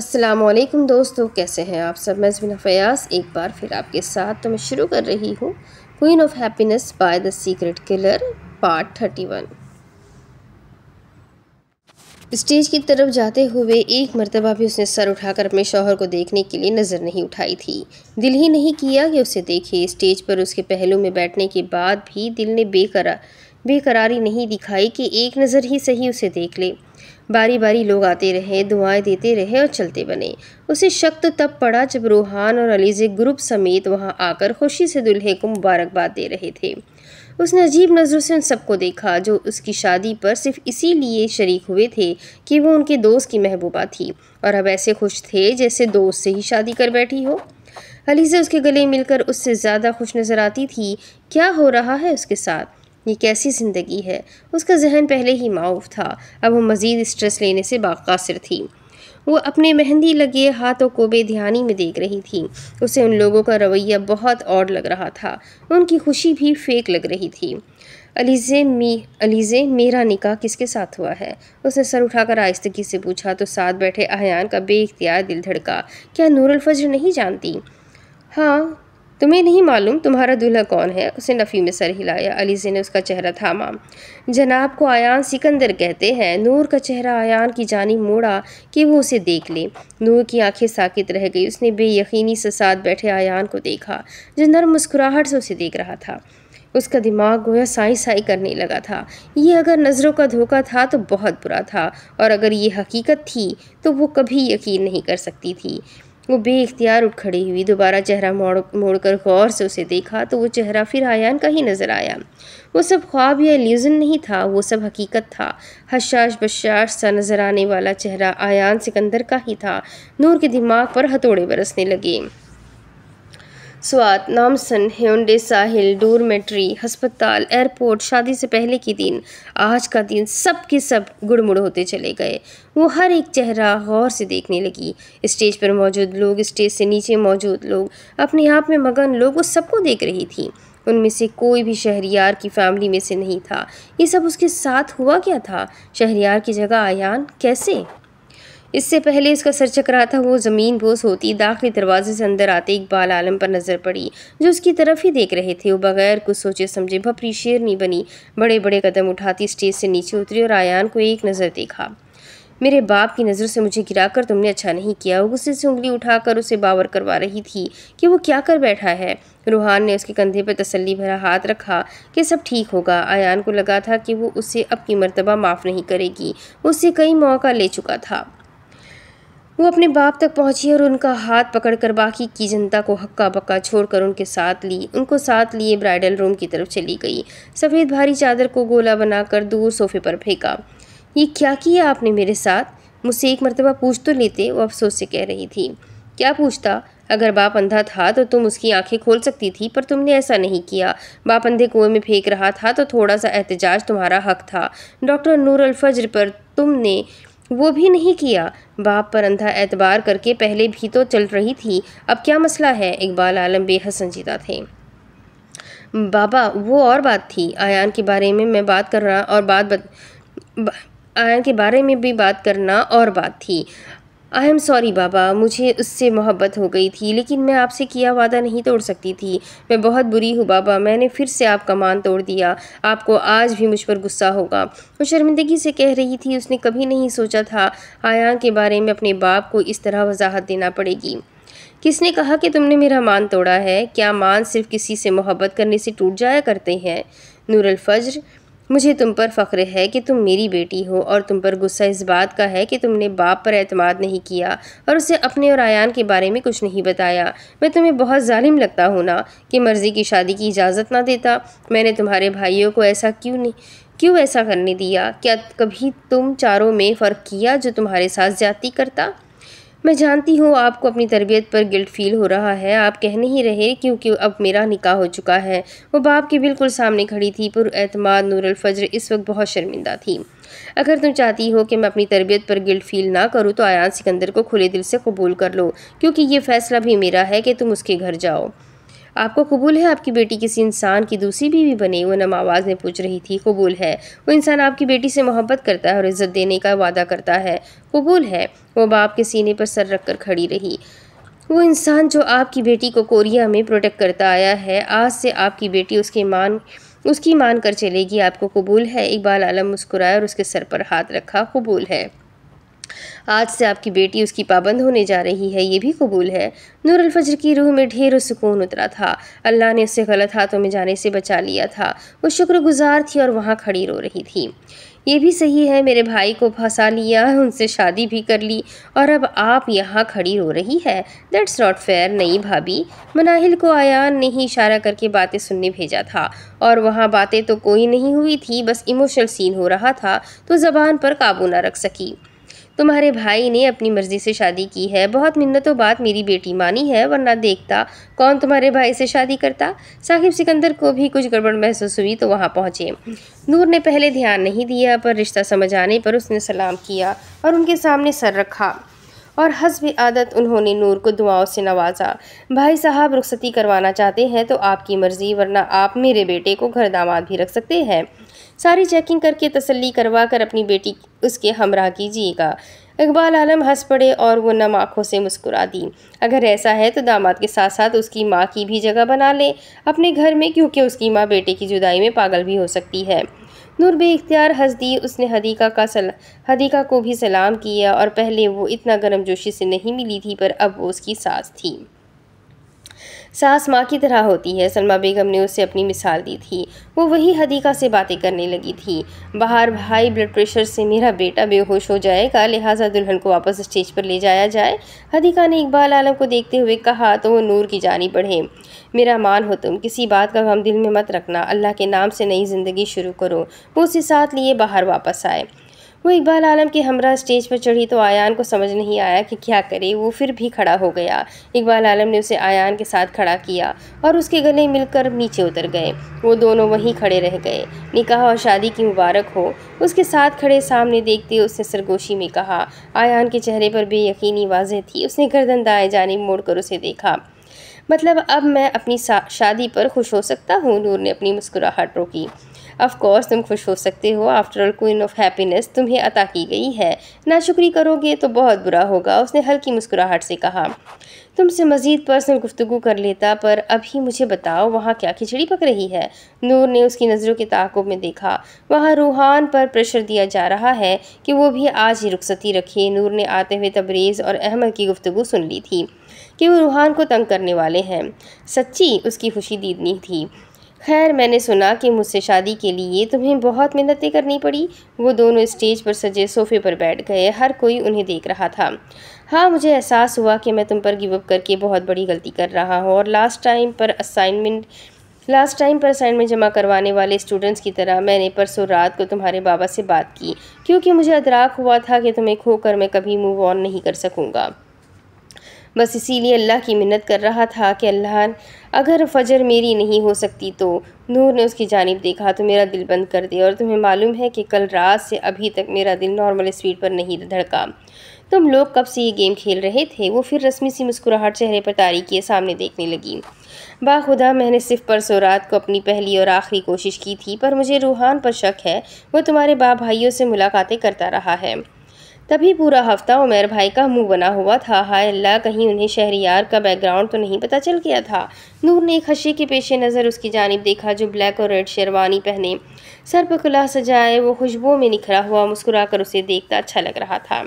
असलम दोस्तों कैसे हैं आप सब मैं जमीन फ़यास एक बार फिर आपके साथ तो मैं शुरू कर रही हूँ queen of happiness by the secret killer part thirty one stage की तरफ जाते हुए एक मरतबा भी उसने सर उठाकर अपने शौहर को देखने के लिए नज़र नहीं उठाई थी दिल ही नहीं किया कि उसे देखे स्टेज पर उसके पहलू में बैठने के बाद भी दिल ने बेकरा बेकरारी नहीं दिखाई कि एक नज़र ही सही उसे देख ले बारी बारी लोग आते रहे दुआएं देते रहे और चलते बने उसे शक तो तब पड़ा जब रूहान और अलीजे ग्रुप समेत वहां आकर खुशी से दुल्हे को मुबारकबाद दे रहे थे उसने अजीब नज़रों से उन सबको देखा जो उसकी शादी पर सिर्फ इसीलिए शरीक हुए थे कि वो उनके दोस्त की महबूबा थी और अब ऐसे खुश थे जैसे दोस्त से ही शादी कर बैठी हो अलीजा उसके गले मिलकर उससे ज़्यादा खुश नज़र आती थी क्या हो रहा है उसके साथ ये कैसी ज़िंदगी है उसका जहन पहले ही माऊफ था अब वो मज़ीद स्ट्रेस लेने से बाक़ासर थी वो अपने मेहंदी लगे हाथों को बेध्यानी में देख रही थी उसे उन लोगों का रवैया बहुत और लग रहा था उनकी खुशी भी फेक लग रही थी अलीज़े मी अलीज़े मेरा निकाह किसके साथ हुआ है उसने सर उठाकर आयस्तगी से पूछा तो साथ बैठे अहान का बेख्तियार दिल धड़का क्या नूरल नहीं जानती हाँ तुम्हें नहीं मालूम तुम्हारा दूल्हा कौन है उसने नफ़ी में सर हिलाया अलीज़े ने उसका चेहरा थामा जनाब को आयान सिकंदर कहते हैं नूर का चेहरा आयान की जानी मोड़ा कि वो उसे देख ले नूर की आंखें साकित रह गई उसने बेयकीनी से साथ बैठे आयान को देखा जो नर्म मुस्कुराहट से उसे देख रहा था उसका दिमाग गोया साई साई करने लगा था ये अगर नज़रों का धोखा था तो बहुत बुरा था और अगर ये हकीकत थी तो वो कभी यकीन नहीं कर सकती थी वो बेख्तियार उठ खड़ी हुई दोबारा चेहरा मोड़ मोड़ कर गौर से उसे देखा तो वो चेहरा फिर आयान का ही नज़र आया वो सब ख्वाब या एल्यूज़न नहीं था वो सब हकीकत था हशाश बशाश सा नज़र आने वाला चेहरा आयान सिकंदर का ही था नूर के दिमाग पर हथौड़े बरसने लगे स्वात नामसन ह्योंडे साहिल डोरमेट्री हस्पताल एयरपोर्ट शादी से पहले के दिन आज का दिन सब के सब गुड़मुड़ होते चले गए वो हर एक चेहरा गौर से देखने लगी स्टेज पर मौजूद लोग स्टेज से नीचे मौजूद लोग अपने आप में मगन लोग उस सबको देख रही थी उनमें से कोई भी शहरियार की फैमिली में से नहीं था ये सब उसके साथ हुआ क्या था शहरियार की जगह आयान कैसे इससे पहले इसका सर चकरा था वो ज़मीन बोस होती दाखिली दरवाजे से अंदर आते इकबाल आलम पर नज़र पड़ी जो उसकी तरफ ही देख रहे थे वो बगैर कुछ सोचे समझे भपरी शेरनी बनी बड़े बड़े कदम उठाती स्टेज से नीचे उतरी और आयान को एक नज़र देखा मेरे बाप की नज़र से मुझे गिराकर तुमने अच्छा नहीं किया वो गुस्से से उंगली उठाकर उसे बावर करवा रही थी कि वो क्या कर बैठा है रूहान ने उसके कंधे पर तसल्ली भरा हाथ रखा कि सब ठीक होगा आयान को लगा था कि वो उसे अब की मर्तबा माफ़ नहीं करेगी उससे कई मौका ले चुका था वो अपने बाप तक पहुंची और उनका हाथ पकड़कर बाकी की जनता को हक्का बक्का छोड़कर उनके साथ ली उनको साथ लिए ब्राइडल रूम की तरफ चली गई सफ़ेद भारी चादर को गोला बनाकर दूर सोफे पर फेंका ये क्या किया आपने मेरे साथ मुझसे एक मरतबा पूछ तो लेते वो अफसोस से कह रही थी क्या पूछता अगर बाप अंधा था तो तुम उसकी आंखें खोल सकती थी पर तुमने ऐसा नहीं किया बाप अंधे कुएं में फेंक रहा था तो थोड़ा सा एहतजाज तुम्हारा हक था डॉक्टर नूर अल फज्र पर तुमने वो भी नहीं किया बाप पर अंधा एतबार करके पहले भी तो चल रही थी अब क्या मसला है इकबाल आलम बेहद संजीदा थे बाबा वो और बात थी आयान के बारे में मैं बात कर रहा और बात बत, बा, के बारे में भी बात करना और बात थी आई एम सॉरी बाबा मुझे उससे मोहब्बत हो गई थी लेकिन मैं आपसे किया वादा नहीं तोड़ सकती थी मैं बहुत बुरी हूँ बाबा मैंने फिर से आपका मान तोड़ दिया आपको आज भी मुझ पर गुस्सा होगा वो शर्मिंदगी से कह रही थी उसने कभी नहीं सोचा था आया के बारे में अपने बाप को इस तरह वजाहत देना पड़ेगी किसने कहा कि तुमने मेरा मान तोड़ा है क्या मान सिर्फ किसी से मोहब्बत करने से टूट जाया करते हैं नूरल फज्र मुझे तुम पर फ़ख्र है कि तुम मेरी बेटी हो और तुम पर गुस्सा इस बात का है कि तुमने बाप पर अतमाद नहीं किया और उसे अपने और आयान के बारे में कुछ नहीं बताया मैं तुम्हें बहुत ालिम लगता हूँ ना कि मर्ज़ी की शादी की इजाज़त ना देता मैंने तुम्हारे भाइयों को ऐसा क्यों नहीं क्यों ऐसा करने दिया क्या कभी तुम चारों में फ़र्क किया जो तुम्हारे साथ ज्यादा करता मैं जानती हूँ आपको अपनी तरबियत पर गिल्ट फील हो रहा है आप कह नहीं रहे क्योंकि अब मेरा निकाह हो चुका है वो बाप के बिल्कुल सामने खड़ी थी पर एतमाद नूरल फज्र इस वक्त बहुत शर्मिंदा थी अगर तुम चाहती हो कि मैं अपनी तरबियत पर गिल्ट फील ना करूँ तो आयान सिकंदर को खुले दिल से कबूल कर लो क्योंकि ये फ़ैसला भी मेरा है कि तुम उसके घर जाओ आपको कबूल है आपकी बेटी किसी इंसान की दूसरी बीवी बनी वो नम आवाज़ में पूछ रही थी कबूल है वो इंसान आपकी बेटी से मोहब्बत करता है और इज़्ज़त देने का वादा करता है कबूल है वो बाप के सीने पर सर रख कर खड़ी रही वो इंसान जो आपकी बेटी को कोरिया में प्रोटेक्ट करता आया है आज से आपकी बेटी उसके मान उसकी मान कर चलेगी आपको कबूल है इकबाल आलम मुस्कुराया और उसके सर पर हाथ रखा कबूल है आज से आपकी बेटी उसकी पाबंद होने जा रही है ये भी कबूल है नूर अलफजर की रूह में ढेर सुकून उतरा था अल्लाह ने उसे गलत हाथों में जाने से बचा लिया था वो शुक्रगुजार थी और वहाँ खड़ी रो रही थी ये भी सही है मेरे भाई को फंसा लिया उनसे शादी भी कर ली और अब आप यहाँ खड़ी रो रही है दैट्स नॉट फेयर नहीं भाभी मनाहिल को आयान ने ही इशारा करके बातें सुनने भेजा था और वहाँ बातें तो कोई नहीं हुई थी बस इमोशनल सीन हो रहा था तो ज़बान पर काबू ना रख सकी तुम्हारे भाई ने अपनी मर्ज़ी से शादी की है बहुत मिन्नतों बात मेरी बेटी मानी है वरना देखता कौन तुम्हारे भाई से शादी करता साहिब सिकंदर को भी कुछ गड़बड़ महसूस हुई तो वहाँ पहुँचे नूर ने पहले ध्यान नहीं दिया पर रिश्ता समझ आने पर उसने सलाम किया और उनके सामने सर रखा और हसब आदत उन्होंने नूर को दुआओं से नवाजा भाई साहब रुखसती करवाना चाहते हैं तो आपकी मर्ज़ी वरना आप मेरे बेटे को घर दामाद भी रख सकते हैं सारी चेकिंग करके तसल्ली करवा कर अपनी बेटी उसके हमरा कीजिएगा इकबाल आलम हंस पड़े और वो नम आँखों से मुस्कुरा दी अगर ऐसा है तो दामाद के साथ साथ उसकी माँ की भी जगह बना ले अपने घर में क्योंकि उसकी माँ बेटे की जुदाई में पागल भी हो सकती है नूर इख्तियार हंस दी उसने हदीका का सल हदीका को भी सलाम किया और पहले वो इतना गर्मजोशी से नहीं मिली थी पर अब वो उसकी सास थी सास माँ की तरह होती है सलमा बेगम ने उससे अपनी मिसाल दी थी वो वही हदीका से बातें करने लगी थी बाहर हाई ब्लड प्रेशर से मेरा बेटा बेहोश हो जाएगा लिहाजा दुल्हन को वापस स्टेज पर ले जाया जाए हदीका ने इकबाल आलम को देखते हुए कहा तो वो नूर की जानी बढ़े मेरा मान हो तुम किसी बात का गम दिल में मत रखना अल्लाह के नाम से नई ज़िंदगी शुरू करो वो उसे साथ लिए बाहर वापस आए वो इकबाल आलम के हमरा स्टेज पर चढ़ी तो आयान को समझ नहीं आया कि क्या करे वो फिर भी खड़ा हो गया इकबाल आलम ने उसे आयान के साथ खड़ा किया और उसके गले मिलकर नीचे उतर गए वो दोनों वहीं खड़े रह गए निकाह और शादी की मुबारक हो उसके साथ खड़े सामने देखते उसने सरगोशी में कहा आयान के चेहरे पर बेयकीनी वाजह थी उसने गर्दन दाएँ जाने मोड़ कर उसे देखा मतलब अब मैं अपनी शादी पर खुश हो सकता हूँ नूर ने अपनी मुस्कुराहट रोकी अफकोर्स तुम खुश हो सकते हो आफ्टरऑल क्वीन ऑफ हैप्पीनेस तुम्हें अता की गई है नाशुक्री करोगे तो बहुत बुरा होगा उसने हल्की मुस्कुराहट से कहा तुमसे मज़ीद पर्सनल गुफ्तु कर लेता पर अभी मुझे बताओ वहाँ क्या खिचड़ी पक रही है नूर ने उसकी नज़रों के ताकुब में देखा वहाँ रूहान पर प्रेशर दिया जा रहा है कि वो भी आज ही रुखसती रखे नूर ने आते हुए तबरेज़ और अहमद की गुफ्तु सुन ली थी कि वो रूहान को तंग करने वाले हैं सच्ची उसकी खुशी दीदनी थी खैर मैंने सुना कि मुझसे शादी के लिए तुम्हें बहुत मेहनतें करनी पड़ी वो दोनों स्टेज पर सजे सोफ़े पर बैठ गए हर कोई उन्हें देख रहा था हाँ मुझे एहसास हुआ कि मैं तुम पर गिवअप करके बहुत बड़ी गलती कर रहा हूँ और लास्ट टाइम पर असाइनमेंट लास्ट टाइम पर असाइनमेंट जमा करवाने वाले स्टूडेंट्स की तरह मैंने परसों रात को तुम्हारे बाबा से बात की क्योंकि मुझे अदराक हुआ था कि तुम्हें खोकर मैं कभी मूव ऑन नहीं कर सकूँगा बस इसीलिए अल्लाह की मिन्नत कर रहा था कि अल्लाह अगर फजर मेरी नहीं हो सकती तो नूर ने उसकी जानब देखा तो मेरा दिल बंद कर दिया और तुम्हें मालूम है कि कल रात से अभी तक मेरा दिल नॉर्मल स्पीड पर नहीं धड़का तुम लोग कब से ये गेम खेल रहे थे वो फिर रस्मी सी मुस्कुराहट चेहरे पर तारी किए सामने देखने लगी बाखुदा मैंने सिर्फ परसों रात को अपनी पहली और आखिरी कोशिश की थी पर मुझे रूहान पर शक है वो तुम्हारे बा भाइयों से मुलाकातें करता रहा है तभी पूरा हफ्ता उमेर भाई का मुंह बना हुआ था हाय अल्लाह कहीं उन्हें शहरियार का बैकग्राउंड तो नहीं पता चल गया था नूर ने खशी के पेशे नज़र उसकी जानब देखा जो ब्लैक और रेड शेरवानी पहने सर पर खुला सजाए वो खुशबू में निखरा हुआ मुस्कुरा कर उसे देखता अच्छा लग रहा था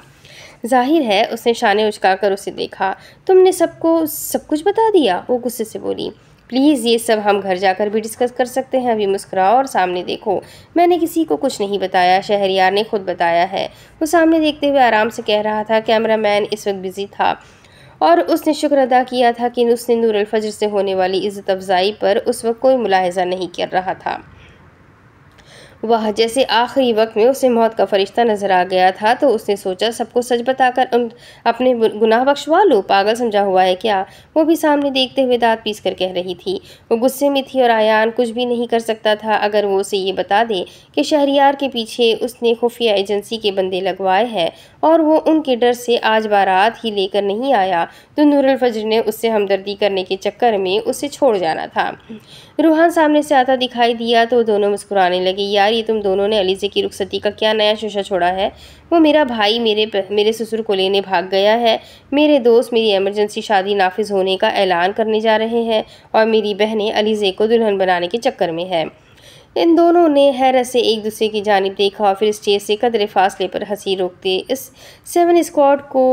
जाहिर है उसने शान उचका कर उसे देखा तुमने सबको सब कुछ बता दिया वो गुस्से से बोली प्लीज़ ये सब हम घर जाकर भी डिस्कस कर सकते हैं अभी मुस्कुराओ और सामने देखो मैंने किसी को कुछ नहीं बताया शहरियार ने खुद बताया है वो सामने देखते हुए आराम से कह रहा था कैमरामैन इस वक्त बिज़ी था और उसने शुक्र अदा किया था कि उसने नूर से होने वाली इज़्ज़त अफजाई पर उस वक्त कोई मुलाहजा नहीं कर रहा था वह जैसे आखिरी वक्त में उसे मौत का फरिश्ता नजर आ गया था तो उसने सोचा सबको सच बताकर अपने गुनाह बख्शवा लो पागल समझा हुआ है क्या वो भी सामने देखते हुए दांत पीस कर कह रही थी वो गुस्से में थी और आयान कुछ भी नहीं कर सकता था अगर वो उसे ये बता दे कि शहरियार के पीछे उसने खुफिया एजेंसी के बंदे लगवाए हैं और वो उनके डर से आज बारात ही लेकर नहीं आया तो नूरुल फजर ने उससे हमदर्दी करने के चक्कर में उसे छोड़ जाना था रूहान सामने से आता दिखाई दिया तो दोनों मुस्कुराने लगे यार ये तुम दोनों ने अलीजे की रुखसती का क्या नया शीशा छोड़ा है वो मेरा भाई मेरे मेरे ससुर को लेने भाग गया है मेरे दोस्त मेरी एमरजेंसी शादी नाफिज होने का ऐलान करने जा रहे हैं और मेरी बहनें अलीजे को दुल्हन बनाने के चक्कर में है इन दोनों ने हैरत से एक दूसरे की जानब देखा और फिर स्टेज से कदर फासले पर हंसी रोकते इस सेवन स्क्वाड को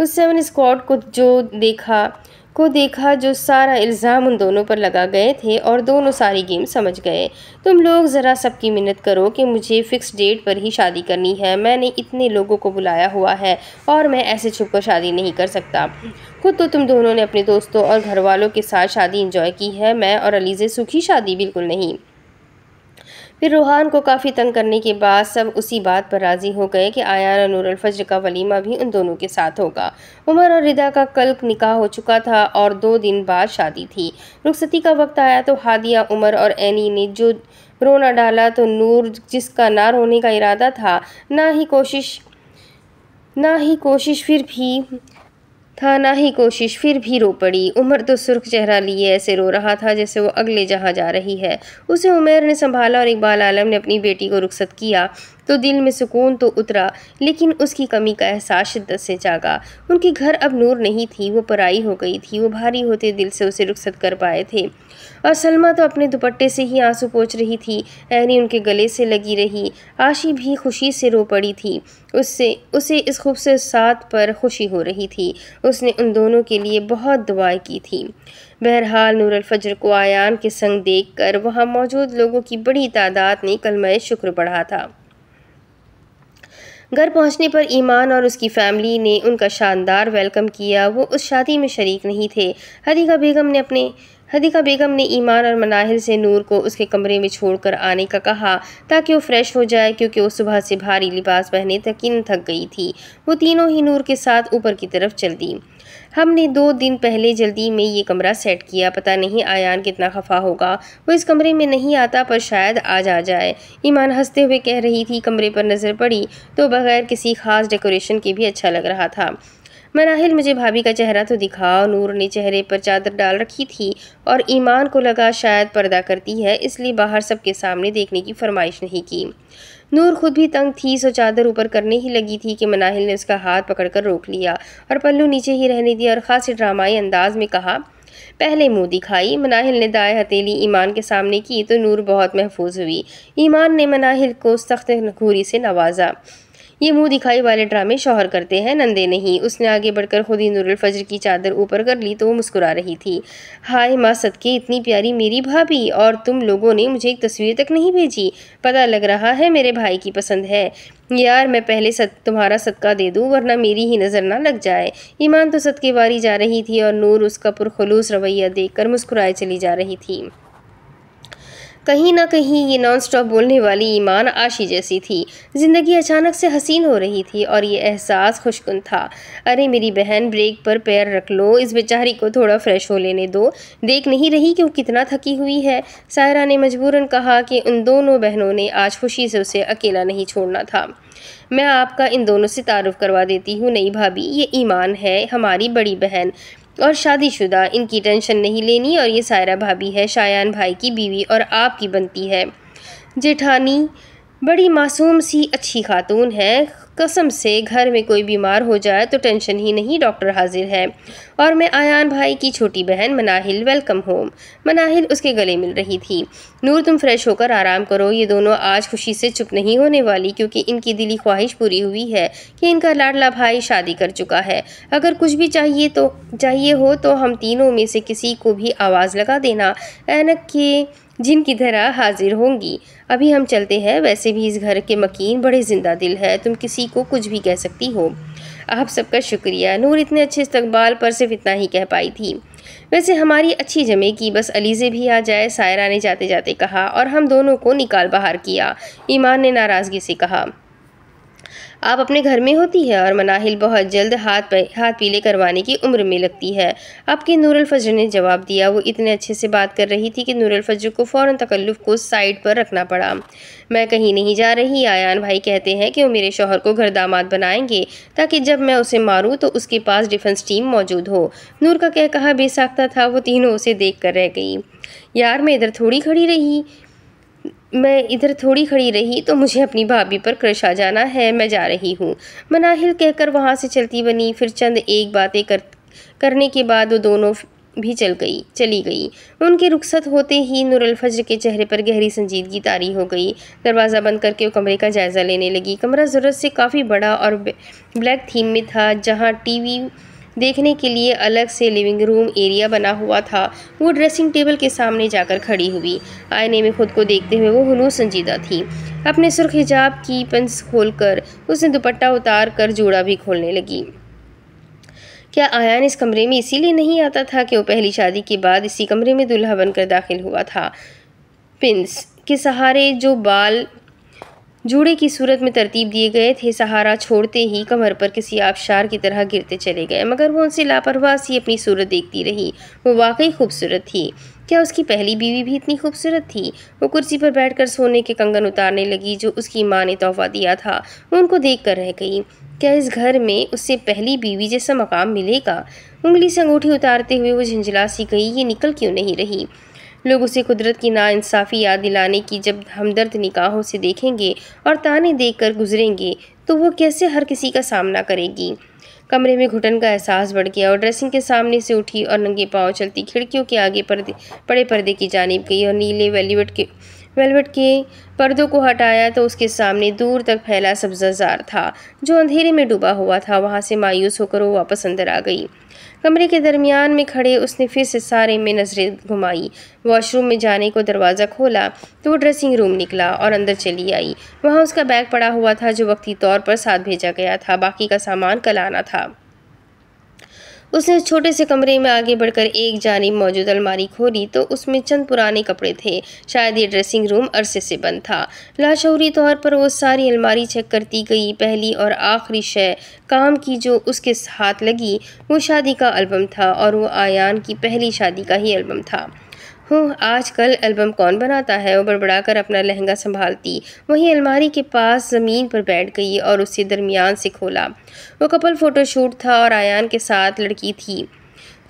उस सेवन स्क्वाड को जो देखा को देखा जो सारा इल्ज़ाम उन दोनों पर लगा गए थे और दोनों सारी गेम समझ गए तुम लोग ज़रा सबकी मिन्नत करो कि मुझे फ़िक्स डेट पर ही शादी करनी है मैंने इतने लोगों को बुलाया हुआ है और मैं ऐसे छुप कर शादी नहीं कर सकता खुद तो तुम दोनों ने अपने दोस्तों और घर वालों के साथ शादी इंजॉय की है मैं और अलीज़े सुखी शादी बिल्कुल नहीं फिर रूहान को काफ़ी तंग करने के बाद सब उसी बात पर राज़ी हो गए कि आयाना नूरफ्र का वलीमा भी उन दोनों के साथ होगा उमर और रिदा का कल निकाह हो चुका था और दो दिन बाद शादी थी रुखसती का वक्त आया तो हादिया उमर और एनी ने जो रोना डाला तो नूर जिसका ना रोने का इरादा था ना ही कोशिश ना ही कोशिश फिर भी था ना ही कोशिश फिर भी रो पड़ी उमर तो सुर्ख चेहरा लिए ऐसे रो रहा था जैसे वो अगले जहाँ जा रही है उसे उमेर ने संभाला और इकबाल आलम ने अपनी बेटी को रुखसत किया तो दिल में सुकून तो उतरा लेकिन उसकी कमी का एहसास शिद्दत से जागा उनके घर अब नूर नहीं थी वो पराई हो गई थी वो भारी होते दिल से उसे रुखसत कर पाए थे और सलमा तो अपने दुपट्टे से ही आंसू पोच रही थी ऐनी उनके गले से लगी रही आशी भी खुशी से रो पड़ी थी उससे उसे इस खूबसूरत साथ पर खुशी हो रही थी उसने उन दोनों के लिए बहुत दुआएं की थी बहरहाल नूर को आयान के संग देखकर वहां मौजूद लोगों की बड़ी तादाद ने कलमय शुक्र पढ़ा था घर पहुंचने पर ईमान और उसकी फैमिली ने उनका शानदार वेलकम किया वो उस शादी में शरीक नहीं थे हदीका बेगम ने अपने हदीका बेगम ने ईमान और मनाहिल से नूर को उसके कमरे में छोड़कर आने का कहा ताकि वो फ्रेश हो जाए क्योंकि वो सुबह से भारी लिबास पहने थकिन थक गई थी वो तीनों ही नूर के साथ ऊपर की तरफ चल दी हमने दो दिन पहले जल्दी में ये कमरा सेट किया पता नहीं आयान कितना खफा होगा वो इस कमरे में नहीं आता पर शायद आज आ जाए ईमान हंसते हुए कह रही थी कमरे पर नज़र पड़ी तो बगैर किसी खास डेकोरेशन के भी अच्छा लग रहा था मनाहिल मुझे भाभी का चेहरा तो दिखाओ नूर ने चेहरे पर चादर डाल रखी थी और ईमान को लगा शायद पर्दा करती है इसलिए बाहर सबके सामने देखने की फरमाइश नहीं की नूर खुद भी तंग थी सो चादर ऊपर करने ही लगी थी कि मनाहिल ने उसका हाथ पकड़कर रोक लिया और पल्लू नीचे ही रहने दिया और ख़ास ड्रामाई अंदाज में कहा पहले मुंह दिखाई मनाहिल ने दाएँ हथेली ईमान के सामने की तो नूर बहुत महफूज हुई ईमान ने मनाहिल को सख्त घूरी से नवाजा ये मुंह दिखाई वाले ड्रामे शोहर करते हैं नंदे नहीं उसने आगे बढ़कर खुद ही नूरुल फजर की चादर ऊपर कर ली तो वो मुस्कुरा रही थी हाय माँ सदके इतनी प्यारी मेरी भाभी और तुम लोगों ने मुझे एक तस्वीर तक नहीं भेजी पता लग रहा है मेरे भाई की पसंद है यार मैं पहले सत तुम्हारा सदका दे दूँ वरना मेरी ही नज़र ना लग जाए ईमान तो सदके वारी जा रही थी और नूर उसका पुरखलूस रवैया कर मुस्कुराए चली जा रही थी कहीं ना कहीं ये नॉन स्टॉप बोलने वाली ईमान आशी जैसी थी ज़िंदगी अचानक से हसीन हो रही थी और ये एहसास खुशकुन था अरे मेरी बहन ब्रेक पर पैर रख लो इस बेचारी को थोड़ा फ्रेश हो लेने दो देख नहीं रही कि वो कितना थकी हुई है सायरा ने मजबूरन कहा कि उन दोनों बहनों ने आज खुशी से उसे अकेला नहीं छोड़ना था मैं आपका इन दोनों से तारुफ़ करवा देती हूँ नई भाभी ये ईमान है हमारी बड़ी बहन और शादीशुदा इनकी टेंशन नहीं लेनी और ये सायरा भाभी है शायान भाई की बीवी और आपकी बनती है जेठानी बड़ी मासूम सी अच्छी खातून है कसम से घर में कोई बीमार हो जाए तो टेंशन ही नहीं डॉक्टर हाजिर है और मैं आयान भाई की छोटी बहन मनाहिल वेलकम होम मनाहिल उसके गले मिल रही थी नूर तुम फ्रेश होकर आराम करो ये दोनों आज खुशी से चुप नहीं होने वाली क्योंकि इनकी दिली ख्वाहिश पूरी हुई है कि इनका लाडला भाई शादी कर चुका है अगर कुछ भी चाहिए तो चाहिए हो तो हम तीनों में से किसी को भी आवाज़ लगा देना ऐनक के जिनकी तरह हाजिर होंगी अभी हम चलते हैं वैसे भी इस घर के मकीन बड़े ज़िंदा दिल है तुम किसी को कुछ भी कह सकती हो आप सबका शुक्रिया नूर इतने अच्छे इस्तकबाल पर सिर्फ इतना ही कह पाई थी वैसे हमारी अच्छी जमे की बस अलीज़े भी आ जाए सायरा ने जाते जाते कहा और हम दोनों को निकाल बाहर किया ईमान ने नाराज़गी से कहा आप अपने घर में होती है और मनाहिल बहुत जल्द हाथ पे, हाथ पीले करवाने की उम्र में लगती है आपके नूरल फजर ने जवाब दिया वो इतने अच्छे से बात कर रही थी कि नूरल फजर को फ़ौर तकल्लुफ़ को साइड पर रखना पड़ा मैं कहीं नहीं जा रही आयान भाई कहते हैं कि वो मेरे शोहर को घर दामाद बनाएंगे ताकि जब मैं उसे मारूँ तो उसके पास डिफेंस टीम मौजूद हो नूर का कह कहा बेसाख्ता था वो तीनों उसे देख कर रह गई यार मैं इधर थोड़ी खड़ी रही मैं इधर थोड़ी खड़ी रही तो मुझे अपनी भाभी पर क्रश आ जाना है मैं जा रही हूँ मनाहिल कहकर वहाँ से चलती बनी फिर चंद एक बातें कर करने के बाद वो दोनों भी चल गई चली गई उनके रुखसत होते ही नूरलफज्र के चेहरे पर गहरी संजीदगी तारी हो गई दरवाज़ा बंद करके वो कमरे का जायज़ा लेने लगी कमरा ज़रूरत से काफ़ी बड़ा और ब्लैक थीम में था जहाँ टीवी देखने के लिए अलग से लिविंग रूम एरिया बना हुआ था वो ड्रेसिंग टेबल के सामने जाकर खड़ी हुई आईने में खुद को देखते हुए वो हनू संजीदा थी अपने सुर्ख हिजाब की पंस खोलकर उसने दुपट्टा उतार कर जोड़ा भी खोलने लगी क्या आयान इस कमरे में इसीलिए नहीं आता था कि वो पहली शादी के बाद इसी कमरे में दुल्हा बनकर दाखिल हुआ था पिंस के सहारे जो बाल जूड़े की सूरत में तरतीब दिए गए थे सहारा छोड़ते ही कमर पर किसी आबशार की तरह गिरते चले गए मगर वो उनसे लापरवाह सी अपनी सूरत देखती रही वो वाकई खूबसूरत थी क्या उसकी पहली बीवी भी इतनी खूबसूरत थी वो कुर्सी पर बैठकर सोने के कंगन उतारने लगी जो उसकी माँ ने तोहफा दिया था वो उनको देख कर रह गई क्या इस घर में उससे पहली बीवी जैसा मकाम मिलेगा उंगली से अंगूठी उतारते हुए वो झंझला सी गई ये निकल क्यों नहीं रही लोग उसे कुदरत की नाानसाफ़ी याद दिलाने की जब हमदर्द निकाहों से देखेंगे और ताने देख कर गुजरेंगे तो वो कैसे हर किसी का सामना करेगी कमरे में घुटन का एहसास बढ़ गया और ड्रेसिंग के सामने से उठी और नंगे पाँव चलती खिड़कियों के आगे पर्दे पड़े पर्दे की जानब गई और नीले वेलवेट के वेलवेट के पर्दों को हटाया तो उसके सामने दूर तक फैला सब्जाजार था जो अंधेरे में डूबा हुआ था वहाँ से मायूस होकर वो वापस अंदर आ गई कमरे के दरमियान में खड़े उसने फिर से सारे में नज़रें घुमाई वॉशरूम में जाने को दरवाज़ा खोला तो वो ड्रेसिंग रूम निकला और अंदर चली आई वहाँ उसका बैग पड़ा हुआ था जो वक्ती तौर पर साथ भेजा गया था बाकी का सामान कल आना था उसने उस छोटे से कमरे में आगे बढ़कर एक जानी मौजूद अलमारी खोली तो उसमें चंद पुराने कपड़े थे शायद ये ड्रेसिंग रूम अरसे से बंद था लाशौरी तौर पर वो सारी अलमारी चेक करती गई पहली और आखिरी शय काम की जो उसके हाथ लगी वो शादी का एल्बम था और वो आयान की पहली शादी का ही एल्बम था हूँ हम्म, आजकल एल्बम कौन बनाता है वो बड़बड़ाकर अपना लहंगा संभालती वहीं अलमारी के पास ज़मीन पर बैठ गई और उसे दरमियान से खोला वो कपल फ़ोटोशूट था और आयान के साथ लड़की थी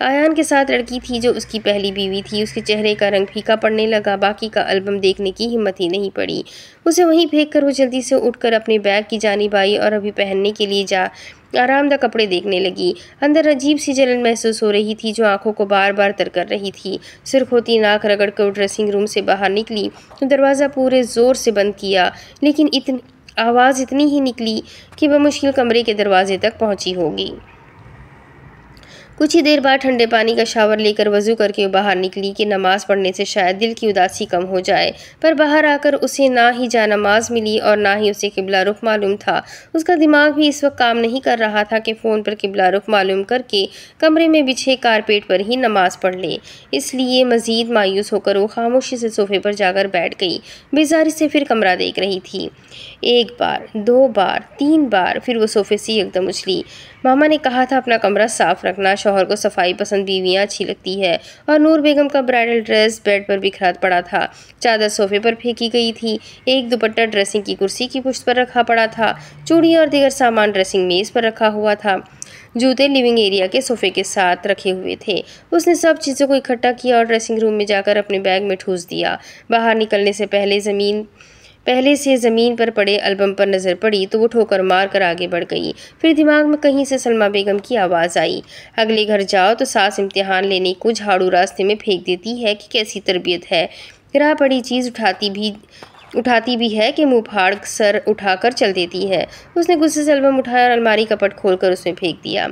आयान के साथ लड़की थी जो उसकी पहली बीवी थी उसके चेहरे का रंग फीका पड़ने लगा बाकी का एल्बम देखने की हिम्मत ही नहीं पड़ी उसे वहीं फेंक कर वो जल्दी से उठकर अपने बैग की जानी आई और अभी पहनने के लिए जा आरामदा कपड़े देखने लगी अंदर अजीब सी जलन महसूस हो रही थी जो आंखों को बार बार तर कर रही थी सिर्फ होती नाक रगड़ कर ड्रेसिंग रूम से बाहर निकली तो दरवाज़ा पूरे ज़ोर से बंद किया लेकिन इतनी आवाज़ इतनी ही निकली कि वह मुश्किल कमरे के दरवाजे तक पहुँची होगी कुछ ही देर बाद ठंडे पानी का शावर लेकर वजू करके बाहर निकली कि नमाज़ पढ़ने से शायद दिल की उदासी कम हो जाए पर बाहर आकर उसे ना ही जा नमाज मिली और ना ही उसे किबला रुख मालूम था उसका दिमाग भी इस वक्त काम नहीं कर रहा था कि फ़ोन पर किबला रुख मालूम करके कमरे में बिछे कारपेट पर ही नमाज़ पढ़ ले इसलिए मज़ीद मायूस होकर वो खामोशी से सोफे पर जाकर बैठ गई बेजारी से फिर कमरा देख रही थी एक बार दो बार तीन बार फिर वो सोफे से एकदम उछली मामा ने कहा था अपना कमरा साफ रखना शोहर को सफाई पसंद बीवियाँ अच्छी लगती है और नूर बेगम का ब्राइडल ड्रेस बेड पर बिखरा पड़ा था चादर सोफे पर फेंकी गई थी एक दुपट्टा ड्रेसिंग की कुर्सी की पुश्त पर रखा पड़ा था चूड़ियाँ और दीगर सामान ड्रेसिंग मेज़ पर रखा हुआ था जूते लिविंग एरिया के सोफे के साथ रखे हुए थे उसने सब चीज़ों को इकट्ठा किया और ड्रेसिंग रूम में जाकर अपने बैग में ठूस दिया बाहर निकलने से पहले ज़मीन पहले से ज़मीन पर पड़े एल्बम पर नज़र पड़ी तो वो ठोकर मार कर आगे बढ़ गई फिर दिमाग में कहीं से सलमा बेगम की आवाज़ आई अगले घर जाओ तो सास इम्तिहान लेने को झाड़ू रास्ते में फेंक देती है कि कैसी तरबियत है गिरा पड़ी चीज़ उठाती भी उठाती भी है कि मुँह फाड़ सर उठाकर चल देती है उसने गुस्से से एल्बम उठाया और अलमारी कपट खोलकर उसमें फेंक दिया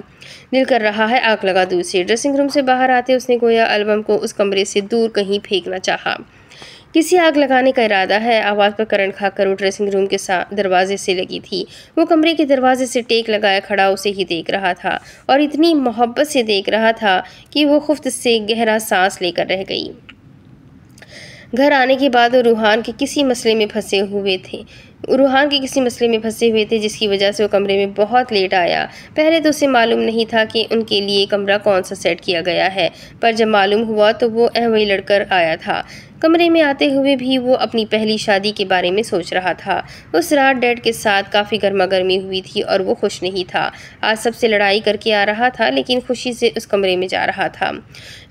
दिल कर रहा है आग लगा दूसरे ड्रेसिंग रूम से बाहर आते उसने गोया एल्बम को उस कमरे से दूर कहीं फेंकना चाहा किसी आग लगाने का इरादा है आवाज़ पर करंट खाकर वो ड्रेसिंग रूम के दरवाजे से लगी थी वो कमरे के दरवाजे से टेक लगाया खड़ा उसे ही देख रहा था और इतनी मोहब्बत से देख रहा था कि वो खुफ्त से गहरा सांस लेकर रह गई घर आने के बाद वो रूहान के किसी मसले में फंसे हुए थे रूहान के किसी मसले में फंसे हुए थे जिसकी वजह से वो कमरे में बहुत लेट आया पहले तो उसे मालूम नहीं था कि उनके लिए कमरा कौन सा सेट किया गया है पर जब मालूम हुआ तो वो अहवई लड़कर आया था कमरे में आते हुए भी वो अपनी पहली शादी के बारे में सोच रहा था उस रात डैड के साथ काफ़ी गर्मा गर्मी हुई थी और वो खुश नहीं था आज सबसे लड़ाई करके आ रहा था लेकिन खुशी से उस कमरे में जा रहा था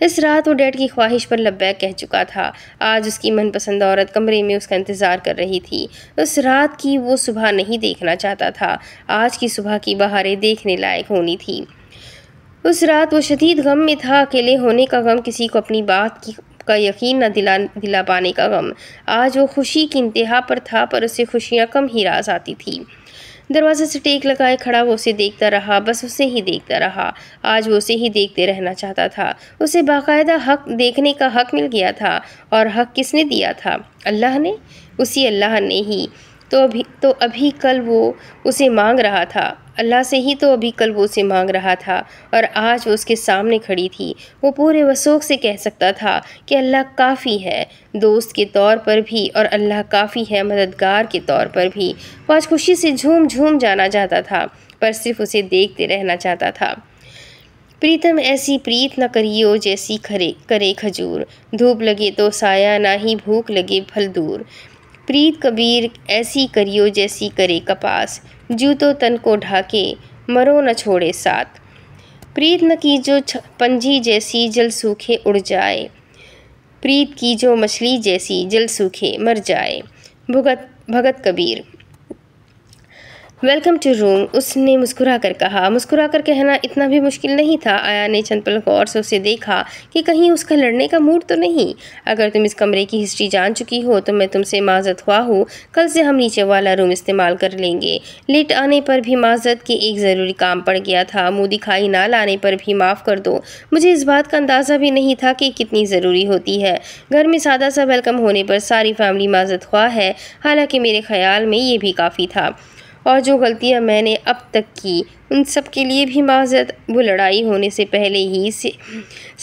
इस रात वो डैड की ख्वाहिश पर लब्बैक कह चुका था आज उसकी मनपसंद औरत कमरे में उसका इंतज़ार कर रही थी उस रात की वो सुबह नहीं देखना चाहता था आज की सुबह की बहारें देखने लायक होनी थी उस रात वो शदीद गम में था अकेले होने का गम किसी को अपनी बात की का यकीन न दिला दिला पाने का गम आज वो खुशी की इंतहा पर था पर उसे खुशियाँ कम ही रास आती थी दरवाजे से टेक लगाए खड़ा वो उसे देखता रहा बस उसे ही देखता रहा आज वो उसे ही देखते रहना चाहता था उसे बाकायदा हक देखने का हक मिल गया था और हक किसने दिया था अल्लाह ने उसी अल्लाह ने ही तो अभी तो अभी कल वो उसे मांग रहा था अल्लाह से ही तो अभी कल वो उसे मांग रहा था और आज वो उसके सामने खड़ी थी वो पूरे वसूख से कह सकता था कि अल्लाह काफ़ी है दोस्त के तौर पर भी और अल्लाह काफ़ी है मददगार के तौर पर भी वो आज खुशी से झूम झूम जाना चाहता था पर सिर्फ उसे देखते रहना चाहता था प्रीतम ऐसी प्रीत न करियो जैसी खरे करे खजूर धूप लगे तो साया ना ही भूख लगे फल दूर प्रीत कबीर ऐसी करियो जैसी करे कपास जूतो तन को ढाके मरो न छोड़े साथ प्रीत न की जो पंजी जैसी जल सूखे उड़ जाए प्रीत की जो मछली जैसी जल सूखे मर जाए भुगत Bhagat Kabir welcome to room उसने मुस्कुरा कर कहा मुस्कुरा कर कहना इतना भी मुश्किल नहीं था आया ने चंद पल गौर से उसे देखा कि कहीं उसका लड़ने का मूड तो नहीं अगर तुम इस कमरे की हिस्ट्री जान चुकी हो तो मैं तुमसे माजत हुआ हूँ कल से हम नीचे वाला रूम इस्तेमाल कर लेंगे लेट आने पर भी माजत के एक ज़रूरी काम पड़ गया था मुँह दिखाई ना लाने पर भी माफ़ कर दो मुझे इस बात का अंदाज़ा भी नहीं था कि कितनी ज़रूरी होती है घर में सादा सा वेलकम होने पर सारी फैमिली माजत हुआ है हालाँकि मेरे ख्याल में ये भी काफ़ी था और जो गलतियां मैंने अब तक की उन सब के लिए भी माजरत वो लड़ाई होने से पहले ही से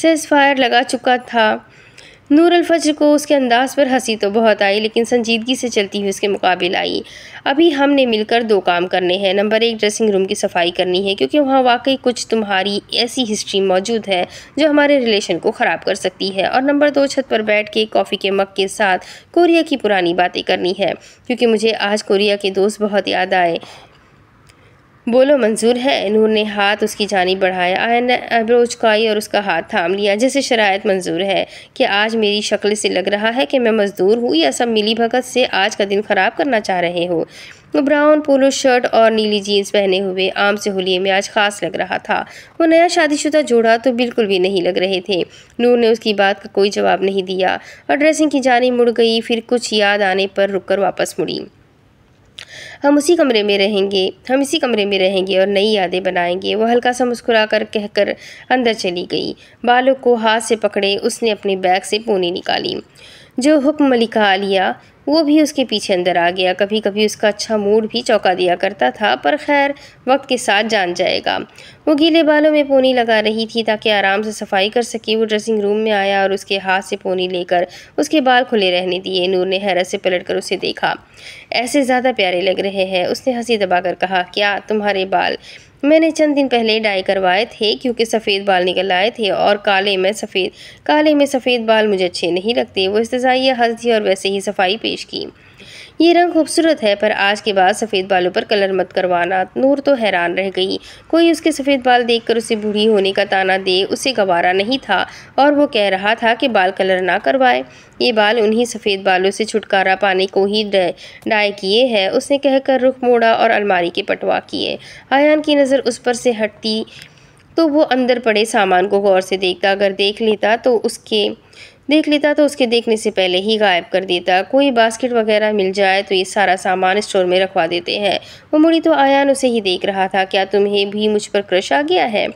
सेसफायर लगा चुका था नूर अलफ़्र को उसके अंदाज पर हंसी तो बहुत आई लेकिन संजीदगी से चलती हुई उसके मुकाबले आई अभी हमने मिलकर दो काम करने हैं नंबर एक ड्रेसिंग रूम की सफाई करनी है क्योंकि वहाँ वाकई कुछ तुम्हारी ऐसी हिस्ट्री मौजूद है जो हमारे रिलेशन को ख़राब कर सकती है और नंबर दो छत पर बैठ के कॉफ़ी के मक के साथ कोरिया की पुरानी बातें करनी है क्योंकि मुझे आज कोरिया के दोस्त बहुत याद आए बोलो मंजूर है नूर ने हाथ उसकी जानी बढ़ाया आयन ने अब्रोच उचकाई और उसका हाथ थाम लिया जैसे शरायत मंजूर है कि आज मेरी शक्ल से लग रहा है कि मैं मजदूर हूँ या सब मिली भगत से आज का दिन ख़राब करना चाह रहे हो ब्राउन पोलो शर्ट और नीली जीन्स पहने हुए आम से होलिये में आज खास लग रहा था वो नया शादीशुदा जोड़ा तो बिल्कुल भी नहीं लग रहे थे नूर ने उसकी बात का कोई जवाब नहीं दिया और ड्रेसिंग की जानी मुड़ गई फिर कुछ याद आने पर रुक वापस मुड़ी हम उसी कमरे में रहेंगे हम इसी कमरे में रहेंगे और नई यादें बनाएंगे वह हल्का सा मुस्कुरा कर कहकर अंदर चली गई बालक को हाथ से पकड़े उसने अपने बैग से पूनी निकाली जो हुक्म लिखा आलिया वो भी उसके पीछे अंदर आ गया कभी कभी उसका अच्छा मूड भी चौंका दिया करता था पर खैर वक्त के साथ जान जाएगा वो गीले बालों में पोनी लगा रही थी ताकि आराम से सफाई कर सके वो ड्रेसिंग रूम में आया और उसके हाथ से पोनी लेकर उसके बाल खुले रहने दिए नूर ने हैरत से पलट कर उसे देखा ऐसे ज़्यादा प्यारे लग रहे हैं उसने हंसी कर कहा क्या तुम्हारे बाल मैंने चंद दिन पहले डाई करवाए थे क्योंकि सफ़ेद बाल निकल आए थे और काले में सफ़ेद काले में सफ़ेद बाल मुझे अच्छे नहीं लगते वो इस्तजाइया हंस दी और वैसे ही सफाई पेश की ये रंग खूबसूरत है पर आज के बाद सफ़ेद बालों पर कलर मत करवाना नूर तो हैरान रह गई कोई उसके सफ़ेद बाल देखकर उसे बूढ़ी होने का ताना दे उसे गवारा नहीं था और वो कह रहा था कि बाल कलर ना करवाए ये बाल उन्हीं सफ़ेद बालों से छुटकारा पाने को ही डाय किए हैं उसने कहकर रुख मोड़ा और अलमारी के पटवा किए आयान की नज़र उस पर से हटती तो वो अंदर पड़े सामान को गौर से देखता अगर देख लेता तो उसके देख लेता तो उसके देखने से पहले ही गायब कर देता कोई बास्केट वगैरह मिल जाए तो ये सारा सामान स्टोर में रखवा देते हैं वो मुड़ी तो आयान उसे ही देख रहा था क्या तुम्हें भी मुझ पर क्रश आ गया है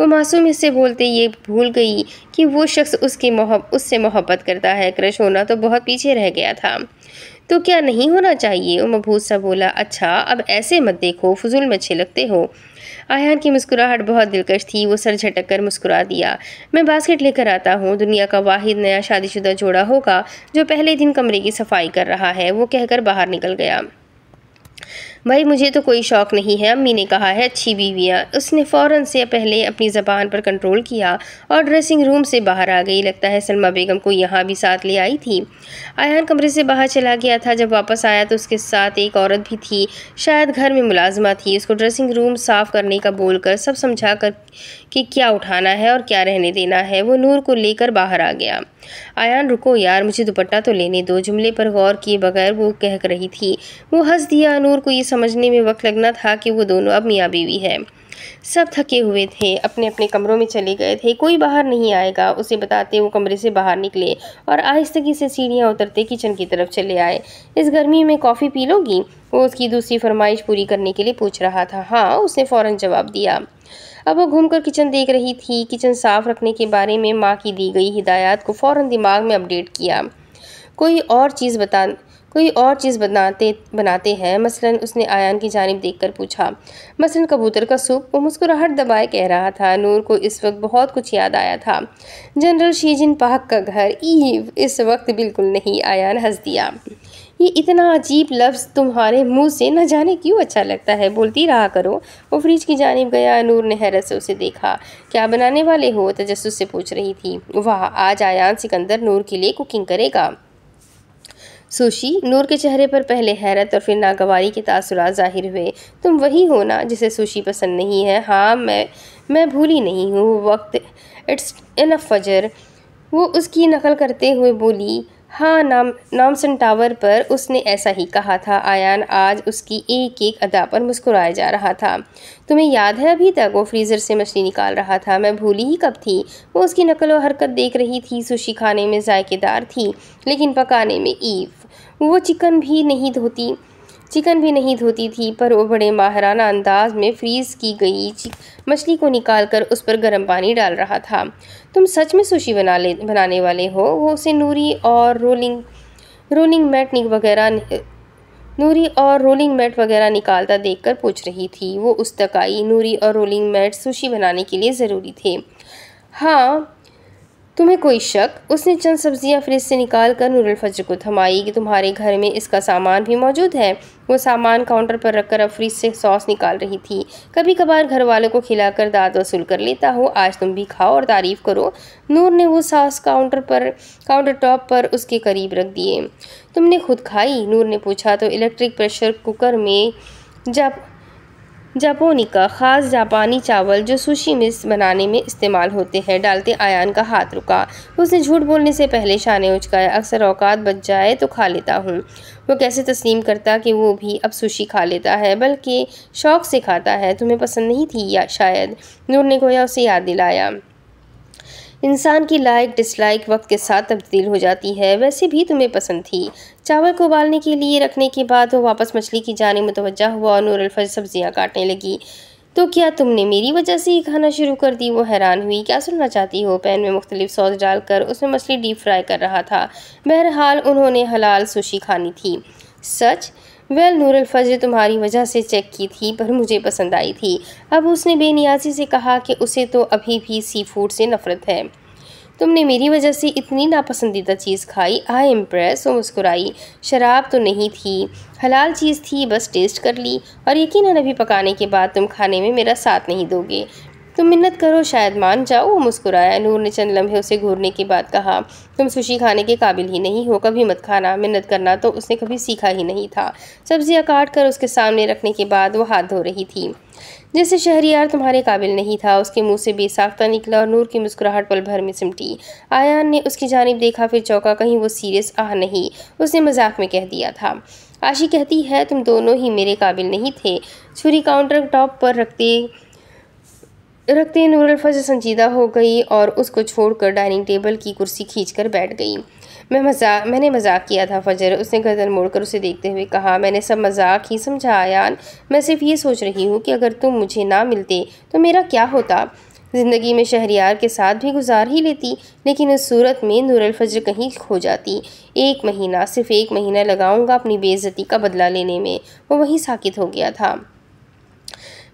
वो मासूम इससे बोलते ये भूल गई कि वो शख्स उसकी मोहब उससे मोहब्बत करता है क्रश होना तो बहुत पीछे रह गया था तो क्या नहीं होना चाहिए वो मबूसा बोला अच्छा अब ऐसे मत देखो फजूल में अच्छे लगते हो आयान की मुस्कुराहट बहुत दिलकश थी वो सर झटक कर मुस्कुरा दिया मैं बास्केट लेकर आता हूँ दुनिया का वाहिद नया शादीशुदा जोड़ा होगा जो पहले दिन कमरे की सफाई कर रहा है वो कहकर बाहर निकल गया भाई मुझे तो कोई शौक़ नहीं है अम्मी ने कहा है अच्छी बीवियाँ उसने फ़ौर से पहले अपनी ज़बान पर कंट्रोल किया और ड्रेसिंग रूम से बाहर आ गई लगता है सलमा बेगम को यहाँ भी साथ ले आई थी आयान कमरे से बाहर चला गया था जब वापस आया तो उसके साथ एक औरत भी थी शायद घर में मुलाजमा थी उसको ड्रेसिंग रूम साफ़ करने का बोलकर सब समझा कर कि क्या उठाना है और क्या रहने देना है वो नूर को लेकर बाहर आ गया आयान रुको यार मुझे दुपट्टा तो लेने दो जुमले पर गौर किए बगैर वो कहक रही थी वो हंस दिया नूर को ये समझने में वक्त लगना था कि वो दोनों अब मियाँ बीवी है सब थके हुए थे अपने अपने कमरों में चले गए थे कोई बाहर नहीं आएगा उसे बताते वो कमरे से बाहर निकले और आहिस्तगी से सीढ़ियाँ उतरते किचन की तरफ चले आए इस गर्मी में कॉफ़ी पी लोगी वो उसकी दूसरी फरमाइश पूरी करने के लिए पूछ रहा था हाँ उसने फ़ौरन जवाब दिया अब वो घूमकर किचन देख रही थी किचन साफ़ रखने के बारे में माँ की दी गई हिदायत को फ़ौर दिमाग में अपडेट किया कोई और चीज़ बता कोई और चीज़ बनाते बनाते हैं मसलन उसने आयान की जानब कर पूछा मसलन कबूतर का सूप वो मुस्कुराहट दबाए कह रहा था नूर को इस वक्त बहुत कुछ याद आया था जनरल शीजिन पाक का घर ईव इस वक्त बिल्कुल नहीं आयान हंस दिया ये इतना अजीब लफ्ज़ तुम्हारे मुंह से न जाने क्यों अच्छा लगता है बोलती रहा करो वो फ्रिज की जानब गया नूर ने हैरत से उसे देखा क्या बनाने वाले हो तजस्स से पूछ रही थी वाह आज आयान सिकंदर नूर के लिए कुकिंग करेगा सुशी नूर के चेहरे पर पहले हैरत और फिर नागवारी के तासुरात जाहिर हुए तुम वही हो ना जिसे सुशी पसंद नहीं है हाँ मैं मैं भूली नहीं हूँ वक्त इट्स अ फजर वो उसकी नकल करते हुए बोली हाँ नाम नामसन टावर पर उसने ऐसा ही कहा था आयान आज उसकी एक एक अदा पर मुस्कुराया जा रहा था तुम्हें याद है अभी तक वो फ्रीज़र से मछली निकाल रहा था मैं भूली ही कब थी वो उसकी नकल व हरकत देख रही थी सुशी खाने में जायकेदार थी लेकिन पकाने में ईव वो चिकन भी नहीं धोती चिकन भी नहीं धोती थी पर वो बड़े माहराना अंदाज में फ्रीज़ की गई मछली को निकालकर उस पर गर्म पानी डाल रहा था तुम सच में सुशी बना ले बनाने वाले हो वो उसे नूरी और रोलिंग रोलिंग मैट वगैरह नूरी और रोलिंग मैट वगैरह निकालता देखकर पूछ रही थी वो उस तक आई नूरी और रोलिंग मैट सुशी बनाने के लिए ज़रूरी थे हाँ तुम्हें कोई शक उसने चंद सब्जियां फ्रिज से निकाल कर फजर को थमाई कि तुम्हारे घर में इसका सामान भी मौजूद है वो सामान काउंटर पर रखकर अब फ्रिज से सॉस निकाल रही थी कभी कभार घर वालों को खिलाकर दाद वसूल कर लेता हो आज तुम भी खाओ और तारीफ़ करो नूर ने वो सॉस काउंटर पर काउंटर टॉप पर उसके करीब रख दिए तुमने खुद खाई नूर ने पूछा तो इलेक्ट्रिक प्रेशर कुकर में जब जापोनिका ख़ास जापानी चावल जो सुशी मिस बनाने में इस्तेमाल होते हैं डालते आयान का हाथ रुका उसने झूठ बोलने से पहले शाने उचकाया अक्सर औकात बच जाए तो खा लेता हूँ वो कैसे तस्लीम करता कि वो भी अब सुशी खा लेता है बल्कि शौक़ से खाता है तुम्हें पसंद नहीं थी या शायद नूर ने गोया उसे याद दिलाया इंसान की लाइक डिसलाइक वक्त के साथ तब्दील हो जाती है वैसे भी तुम्हें पसंद थी चावल को उबालने के लिए रखने के बाद वो वापस मछली की जाने मुतवजा हुआ और नूरलफज सब्जियाँ काटने लगी तो क्या तुमने मेरी वजह से ही खाना शुरू कर दी वो हैरान हुई क्या सुनना चाहती हो पैन में मुख्तलिफ सॉस डालकर उसमें मछली डीप फ्राई कर रहा था बहरहाल उन्होंने हलाल सुशी खानी थी सच वेल नूरल फजर तुम्हारी वजह से चेक की थी पर मुझे पसंद आई थी अब उसने बेनियाजी से कहा कि उसे तो अभी भी सी फूड से नफरत है तुमने मेरी वजह से इतनी नापसंदीदा चीज़ खाई आई इम्प्रेस और मुस्कुराई शराब तो नहीं थी हलाल चीज़ थी बस टेस्ट कर ली और यकीन अभी पकाने के बाद तुम खाने में मेरा साथ नहीं दोगे तुम मिन्नत करो शायद मान जाओ वो मुस्कुराया नूर ने चंद लम्हे उसे घूरने के बाद कहा तुम सुशी खाने के काबिल ही नहीं हो कभी मत खाना मिन्नत करना तो उसने कभी सीखा ही नहीं था सब्जियाँ काट कर उसके सामने रखने के बाद वो हाथ धो रही थी जैसे शहरियार तुम्हारे काबिल नहीं था उसके मुंह से बेसाख्ता निकला और नूर की मुस्कुराहट पल भर में सिमटी आयान ने उसकी जानब देखा फिर चौका कहीं वो सीरियस आह नहीं उसने मजाक में कह दिया था आशी कहती है तुम दोनों ही मेरे काबिल नहीं थे छुरी काउंटर टॉप पर रखते रखते नूरल्फा से संजीदा हो गई और उसको छोड़कर डाइनिंग टेबल की कुर्सी खींचकर बैठ गई मैं मजाक मैंने मजाक किया था फजर उसने गर्दन मोड़कर उसे देखते हुए कहा मैंने सब मजाक ही समझा मैं सिर्फ ये सोच रही हूँ कि अगर तुम मुझे ना मिलते तो मेरा क्या होता ज़िंदगी में शहरियार के साथ भी गुजार ही लेती लेकिन उस सूरत में नूरल फजर कहीं खो जाती एक महीना सिर्फ एक महीना लगाऊंगा अपनी बेज़ती का बदला लेने में वो वहीं साकित हो गया था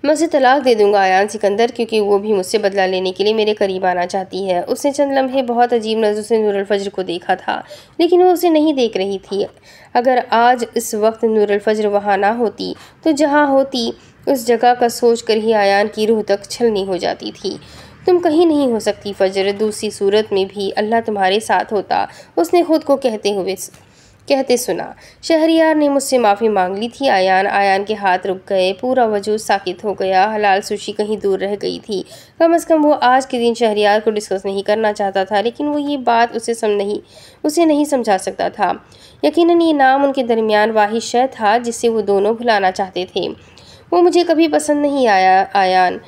मैं उसे तलाक दे दूंगा आयान सिकंदर क्योंकि वो भी मुझसे बदला लेने के लिए मेरे करीब आना चाहती है उसने चंद लम्हे बहुत अजीब नज़र से नूरलफजर को देखा था लेकिन वो उसे नहीं देख रही थी अगर आज इस वक्त नूरलफजर वहाँ ना होती तो जहाँ होती उस जगह का सोच कर ही आयान की रूह तक छलनी हो जाती थी तुम कहीं नहीं हो सकती फजर दूसरी सूरत में भी अल्लाह तुम्हारे साथ होता उसने खुद को कहते हुए कहते सुना शहरियार ने मुझसे माफ़ी मांग ली थी आयान आयान के हाथ रुक गए पूरा वजूद साकित हो गया हलाल सुशी कहीं दूर रह गई थी कम अज़ कम वो आज के दिन शहरियार को डिस्कस नहीं करना चाहता था लेकिन वो ये बात उसे सम नहीं उसे नहीं समझा सकता था यकीनन ये नाम उनके दरमियान वाहि शह था जिसे वो दोनों भुलाना चाहते थे वो मुझे कभी पसंद नहीं आया आयान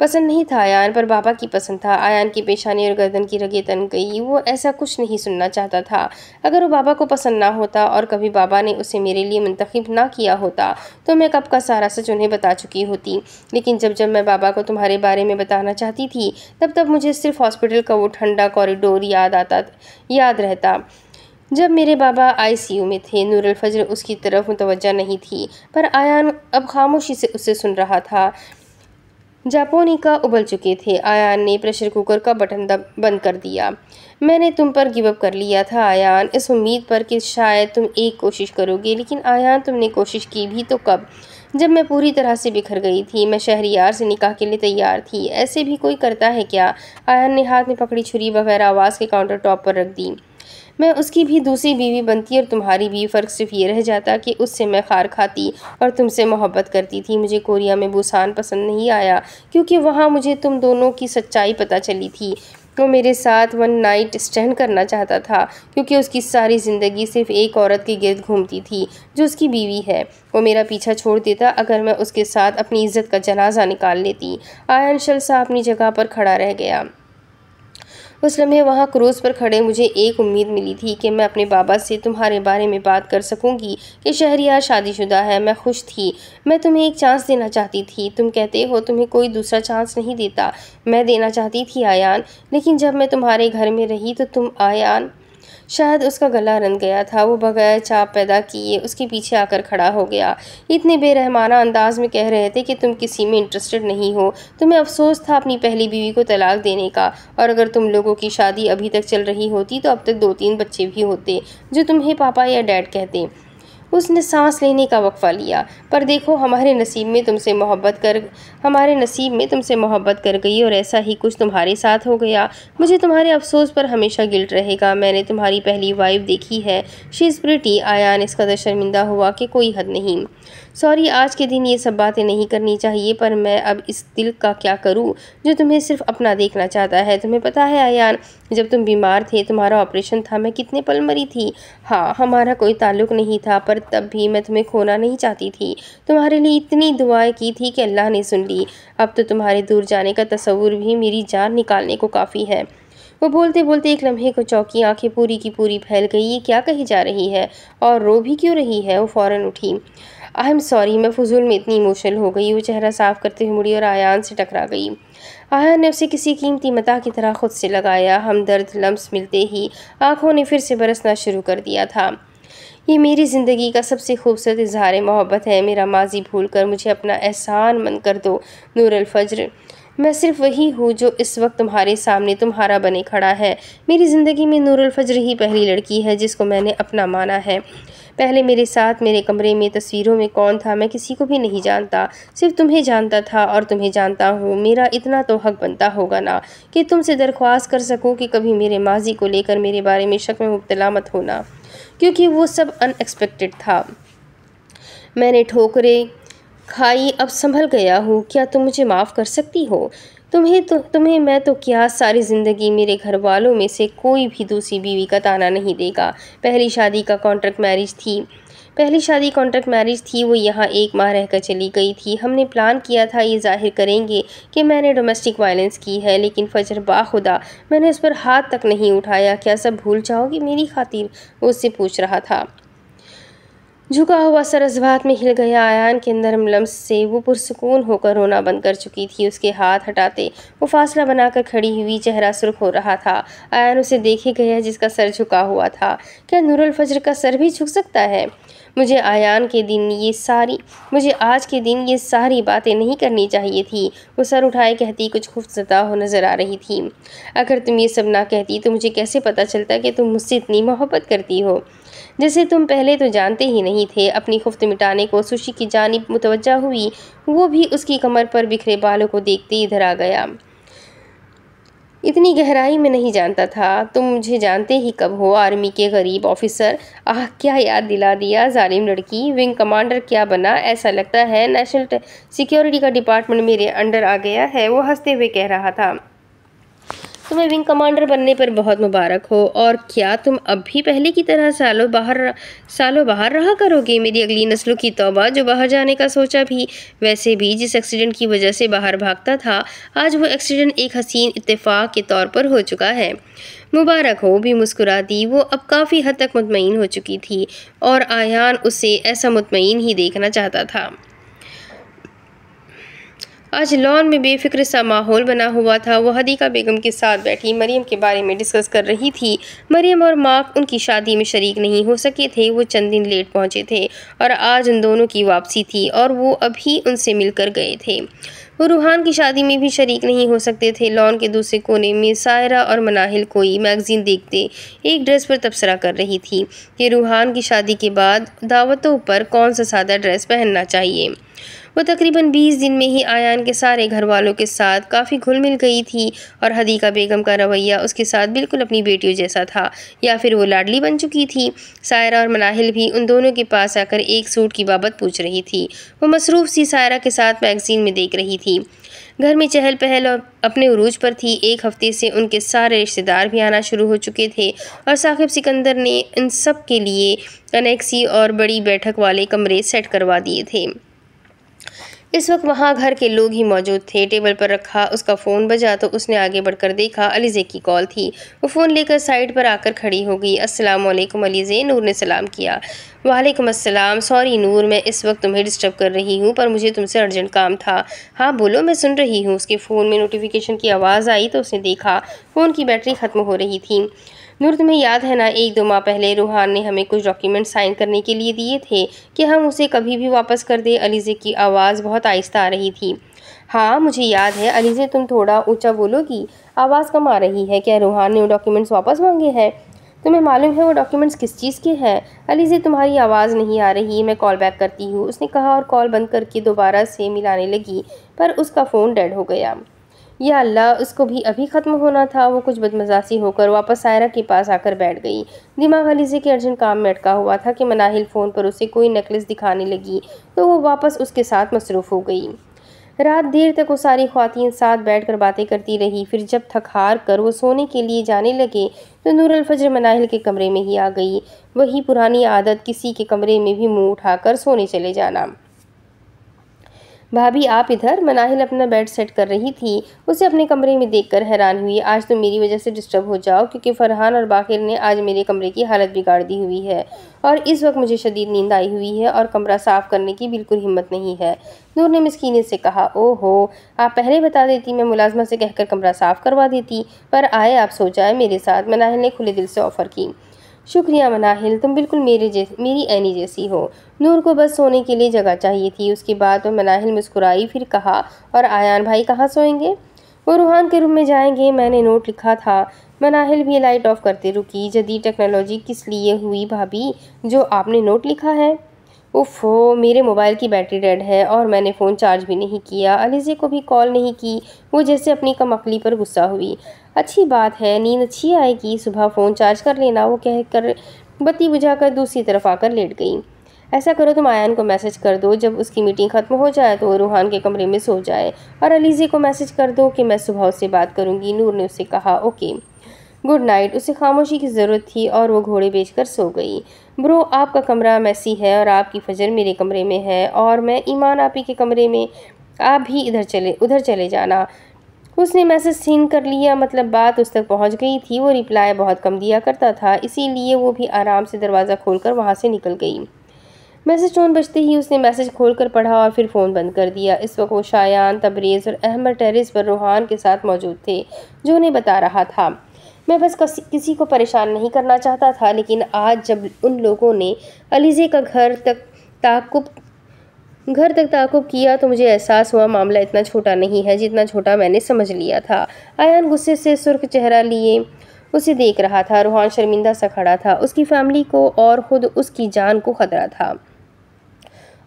पसंद नहीं था आयान पर बाबा की पसंद था आयान की पेशानी और गर्दन की रगे तन गई वो ऐसा कुछ नहीं सुनना चाहता था अगर वो बाबा को पसंद ना होता और कभी बाबा ने उसे मेरे लिए मंतखब ना किया होता तो मैं कब का सारा सच उन्हें बता चुकी होती लेकिन जब जब मैं बाबा को तुम्हारे बारे में बताना चाहती थी तब तब मुझे सिर्फ हॉस्पिटल का वो ठंडा कॉरिडोर याद आता याद रहता जब मेरे बाबा आईसीयू में थे नूरल फजर उसकी तरफ मुतवजा नहीं थी पर आयान अब खामोशी से उसे सुन रहा था जापोनिका उबल चुके थे आयान ने प्रेशर कुकर का बटन दब बंद कर दिया मैंने तुम पर गिवअप कर लिया था आयान इस उम्मीद पर कि शायद तुम एक कोशिश करोगे लेकिन आयान तुमने कोशिश की भी तो कब जब मैं पूरी तरह से बिखर गई थी मैं शहरियार से निकाह के लिए तैयार थी ऐसे भी कोई करता है क्या आयान ने हाथ में पकड़ी छुरी वगैरह आवाज़ के काउंटर टॉप पर रख दी मैं उसकी भी दूसरी बीवी बनती और तुम्हारी भी फ़र्क सिर्फ ये रह जाता कि उससे मैं खार खाती और तुमसे मोहब्बत करती थी मुझे कोरिया में बुसान पसंद नहीं आया क्योंकि वहाँ मुझे तुम दोनों की सच्चाई पता चली थी वो मेरे साथ वन नाइट स्टैंड करना चाहता था क्योंकि उसकी सारी ज़िंदगी सिर्फ एक औरत के गिर्द घूमती थी जो उसकी बीवी है वो मेरा पीछा छोड़ देता अगर मैं उसके साथ अपनी इज़्ज़त का जनाजा निकाल लेती आयन साहब अपनी जगह पर खड़ा रह गया उस लम्हे वहाँ क्रूज़ पर खड़े मुझे एक उम्मीद मिली थी कि मैं अपने बाबा से तुम्हारे बारे में बात कर सकूँगी कि शहरिया शादीशुदा है मैं खुश थी मैं तुम्हें एक चांस देना चाहती थी तुम कहते हो तुम्हें कोई दूसरा चांस नहीं देता मैं देना चाहती थी आयान लेकिन जब मैं तुम्हारे घर में रही तो तुम आयान शायद उसका गला रन गया था वो बगैर चाप पैदा किए उसके पीछे आकर खड़ा हो गया इतने बेरहमाना अंदाज में कह रहे थे कि तुम किसी में इंटरेस्टेड नहीं हो तुम्हें अफसोस था अपनी पहली बीवी को तलाक देने का और अगर तुम लोगों की शादी अभी तक चल रही होती तो अब तक दो तीन बच्चे भी होते जो तुम्हें पापा या डैड कहते उसने सांस लेने का वक्फ़ा लिया पर देखो हमारे नसीब में तुमसे मोहब्बत कर हमारे नसीब में तुमसे मोहब्बत कर गई और ऐसा ही कुछ तुम्हारे साथ हो गया मुझे तुम्हारे अफसोस पर हमेशा गिल्ट रहेगा मैंने तुम्हारी पहली वाइफ देखी है शी इज़ प्रिटी आयान इस कदर शर्मिंदा हुआ कि कोई हद नहीं सॉरी आज के दिन ये सब बातें नहीं करनी चाहिए पर मैं अब इस दिल का क्या करूं जो तुम्हें सिर्फ अपना देखना चाहता है तुम्हें पता है आयान जब तुम बीमार थे तुम्हारा ऑपरेशन था मैं कितने पल मरी थी हाँ हमारा कोई ताल्लुक नहीं था पर तब भी मैं तुम्हें खोना नहीं चाहती थी तुम्हारे लिए इतनी दुआएं की थी कि अल्लाह ने सुन ली अब तो तुम्हारे दूर जाने का तस्वूर भी मेरी जान निकालने को काफ़ी है वो बोलते बोलते एक लम्हे को चौकी आंखें पूरी की पूरी फैल गई ये क्या कही जा रही है और रो भी क्यों रही है वो फ़ौरन उठी आई एम सॉरी मैं फजूल में इतनी इमोशनल हो गई वो चेहरा साफ करते हुए मुड़ी और आयान से टकरा गई आयान ने उसे किसी कीमती मता की तरह खुद से लगाया हमदर्द लम्स मिलते ही आँखों ने फिर से बरसना शुरू कर दिया था ये मेरी ज़िंदगी का सबसे खूबसूरत इजहार मोहब्बत है मेरा माजी भूल कर मुझे अपना एहसान मन कर दो नूरल फजर मैं सिर्फ वही हूँ जो इस वक्त तुम्हारे सामने तुम्हारा बने खड़ा है मेरी ज़िंदगी में फजर ही पहली लड़की है जिसको मैंने अपना माना है पहले मेरे साथ मेरे कमरे में तस्वीरों में कौन था मैं किसी को भी नहीं जानता सिर्फ तुम्हें जानता था और तुम्हें जानता हूँ मेरा इतना तो हक बनता होगा ना कि तुमसे दरख्वास्त कर सकूँ कि कभी मेरे माजी को लेकर मेरे बारे में शक में मुबतला मत होना क्योंकि वो सब अनएक्सपेक्टेड था मैंने ठोकरें खाई अब संभल गया हूँ क्या तुम मुझे माफ़ कर सकती हो तुम्हें तो तुम्हें मैं तो क्या सारी ज़िंदगी मेरे घर वालों में से कोई भी दूसरी बीवी का ताना नहीं देगा पहली शादी का कॉन्ट्रैक्ट मैरिज थी पहली शादी कॉन्ट्रैक्ट मैरिज थी वो यहाँ एक माह रहकर चली गई थी हमने प्लान किया था ये जाहिर करेंगे कि मैंने डोमेस्टिक वायलेंस की है लेकिन फजर बाखुदा मैंने उस पर हाथ तक नहीं उठाया क्या सब भूल जाओगी मेरी खातिर वो उससे पूछ रहा था झुका हुआ सर अजबात में हिल गया आयान के अंदर लम्स से वो पुरसकून होकर रोना बंद कर चुकी थी उसके हाथ हटाते वो फासला बनाकर खड़ी हुई चेहरा सुर्ख हो रहा था आयान उसे देखे गया जिसका सर झुका हुआ था क्या नूरल फजर का सर भी झुक सकता है मुझे आयान के दिन ये सारी मुझे आज के दिन ये सारी बातें नहीं करनी चाहिए थी वो सर उठाए कहती कुछ खुफजदा हो नज़र आ रही थी अगर तुम ये सब ना कहती तो मुझे कैसे पता चलता कि तुम मुझसे इतनी मोहब्बत करती हो जैसे तुम पहले तो जानते ही नहीं थे अपनी खुफ्त मिटाने को सुशी की जानब मुतवजा हुई वो भी उसकी कमर पर बिखरे बालों को देखते इधर आ गया इतनी गहराई में नहीं जानता था तुम मुझे जानते ही कब हो आर्मी के गरीब ऑफिसर आह क्या याद दिला दिया जालिम लड़की विंग कमांडर क्या बना ऐसा लगता है नेशनल सिक्योरिटी का डिपार्टमेंट मेरे अंडर आ गया है वो हंसते हुए कह रहा था तुम्हें विंग कमांडर बनने पर बहुत मुबारक हो और क्या तुम अब भी पहले की तरह सालों बाहर सालों बाहर रहा करोगे मेरी अगली नस्लों की तोबा जो बाहर जाने का सोचा भी वैसे भी जिस एक्सीडेंट की वजह से बाहर भागता था आज वो एक्सीडेंट एक हसीन इतफाक़ के तौर पर हो चुका है मुबारक हो भी मुस्कुरा दी वो अब काफ़ी हद तक मुतमिन हो चुकी थी और आयान उसे ऐसा मुतमिन ही देखना चाहता था आज लॉन में बेफिक्र सा माहौल बना हुआ था वह हदीका बेगम के साथ बैठी मरियम के बारे में डिस्कस कर रही थी मरियम और मार्क उनकी शादी में शरीक नहीं हो सके थे वो चंद दिन लेट पहुँचे थे और आज उन दोनों की वापसी थी और वो अभी उनसे मिलकर गए थे वो रूहान की शादी में भी शरीक नहीं हो सकते थे लॉन के दूसरे कोने में सायरा और मनाहिल कोई मैगज़ीन देखते एक ड्रेस पर तबसरा कर रही थी कि रूहान की शादी के बाद दावतों पर कौन सा सादा ड्रेस पहनना चाहिए वो तकरीबन 20 दिन में ही आयान के सारे घर वालों के साथ काफ़ी घुल मिल गई थी और हदीका बेगम का रवैया उसके साथ बिल्कुल अपनी बेटियों जैसा था या फिर वो लाडली बन चुकी थी सायरा और मनाहिल भी उन दोनों के पास आकर एक सूट की बाबत पूछ रही थी वो मसरूफ़ सी सायरा के साथ मैगज़ीन में देख रही थी घर में चहल पहल और अपने उरूज पर थी एक हफ्ते से उनके सारे रिश्तेदार भी आना शुरू हो चुके थे और साखिब सिकंदर ने इन सब के लिए कनेक्सी और बड़ी बैठक वाले कमरे सेट करवा दिए थे इस वक्त वहाँ घर के लोग ही मौजूद थे टेबल पर रखा उसका फ़ोन बजा तो उसने आगे बढ़कर देखा अलीज़े की कॉल थी वो फ़ोन लेकर साइड पर आकर खड़ी हो गई असलम अलीज़े नूर ने सलाम किया वालेकुम अस्सलाम सॉरी नूर मैं इस वक्त तुम्हें डिस्टर्ब कर रही हूँ पर मुझे तुमसे अर्जेंट काम था हाँ बोलो मैं सुन रही हूँ उसके फ़ोन में नोटिफिकेशन की आवाज़ आई तो उसने देखा फ़ोन की बैटरी ख़त्म हो रही थी नूर तुम्हें याद है ना एक दो माह पहले रूहान ने हमें कुछ डॉक्यूमेंट साइन करने के लिए दिए थे कि हम उसे कभी भी वापस कर दें अलीज़े की आवाज़ बहुत आहिस्ता आ रही थी हाँ मुझे याद है अलीज़े तुम थोड़ा ऊँचा बोलोगी आवाज़ कम आ रही है क्या रूहान ने वो डॉक्यूमेंट्स वापस मांगे हैं तुम्हें मालूम है वो डॉक्यूमेंट्स किस चीज़ के हैं अलीजे तुम्हारी आवाज़ नहीं आ रही मैं कॉल बैक करती हूँ उसने कहा और कॉल बंद करके दोबारा से मिलाने लगी पर उसका फ़ोन डेड हो गया या अल्लाह उसको भी अभी ख़त्म होना था वो कुछ बदमजासी होकर वापस सायरा के पास आकर बैठ गई दिमाग अलीजे के अर्जेंट काम में अटका हुआ था कि मनाहिल फ़ोन पर उसे कोई नेकलेस दिखाने लगी तो वो वापस उसके साथ मसरूफ़ हो गई रात देर तक वो सारी खातन साथ बैठकर बातें करती रही फिर जब थक हार कर वो सोने के लिए जाने लगे तो नूर मनाहिल के कमरे में ही आ गई वही पुरानी आदत किसी के कमरे में भी मुँह उठाकर सोने चले जाना भाभी आप इधर मनाहिल अपना बेड सेट कर रही थी उसे अपने कमरे में देखकर हैरान हुई आज तो मेरी वजह से डिस्टर्ब हो जाओ क्योंकि फ़रहान और बाकिर ने आज मेरे कमरे की हालत बिगाड़ दी हुई है और इस वक्त मुझे शदीद नींद आई हुई है और कमरा साफ़ करने की बिल्कुल हिम्मत नहीं है नूर ने मस्किन से कहा ओ हो आप पहले बता देती मैं मुलाजमा से कहकर कमरा साफ़ करवा देती पर आए आप सोचाए मेरे साथ मनाहिल ने खुले दिल से ऑफ़र की शुक्रिया मनाहिल तुम बिल्कुल मेरे जैसे मेरी एनी जैसी हो नूर को बस सोने के लिए जगह चाहिए थी उसके बाद तो मनाहिल मुस्कुराई फिर कहा और आयान भाई कहाँ सोएंगे वो रूहान के रूम में जाएंगे मैंने नोट लिखा था मनाहिल भी लाइट ऑफ करते रुकी जदी टेक्नोलॉजी किस लिए हुई भाभी जो आपने नोट लिखा है उफ़ो मेरे मोबाइल की बैटरी डेड है और मैंने फ़ोन चार्ज भी नहीं किया अलीजे को भी कॉल नहीं की वो जैसे अपनी कमकली पर गुस्सा हुई अच्छी बात है नींद अच्छी आएगी सुबह फ़ोन चार्ज कर लेना वो कह कर बत्ती बुझाकर दूसरी तरफ आकर लेट गई ऐसा करो तुम आयन को मैसेज कर दो जब उसकी मीटिंग ख़त्म हो जाए तो वो रूहान के कमरे में सो जाए और अलीज़े को मैसेज कर दो कि मैं सुबह उससे बात करूँगी नूर ने उससे कहा ओके गुड नाइट उसे खामोशी की ज़रूरत थी और वो घोड़े बेचकर सो गई ब्रो आपका कमरा मैसी है और आपकी फजर मेरे कमरे में है और मैं ईमान आपी के कमरे में आप भी इधर चले उधर चले जाना उसने मैसेज सीन कर लिया मतलब बात उस तक पहुंच गई थी वो रिप्लाई बहुत कम दिया करता था इसीलिए वो भी आराम से दरवाज़ा खोलकर वहाँ से निकल गई मैसेज टोन बजते ही उसने मैसेज खोलकर पढ़ा और फिर फ़ोन बंद कर दिया इस वक्त वो शायान तबरेज़ और अहमद टेरिस पर रूहान के साथ मौजूद थे जो उन्हें बता रहा था मैं बस किसी को परेशान नहीं करना चाहता था लेकिन आज जब उन लोगों ने अलीज़े का घर तक ताकुब घर तक ताकुब तो किया तो मुझे एहसास हुआ मामला इतना छोटा नहीं है जितना छोटा मैंने समझ लिया था आयान गुस्से से सुर्ख चेहरा लिए उसे देख रहा था रूहान शर्मिंदा सा खड़ा था उसकी फैमिली को और ख़ुद उसकी जान को खतरा था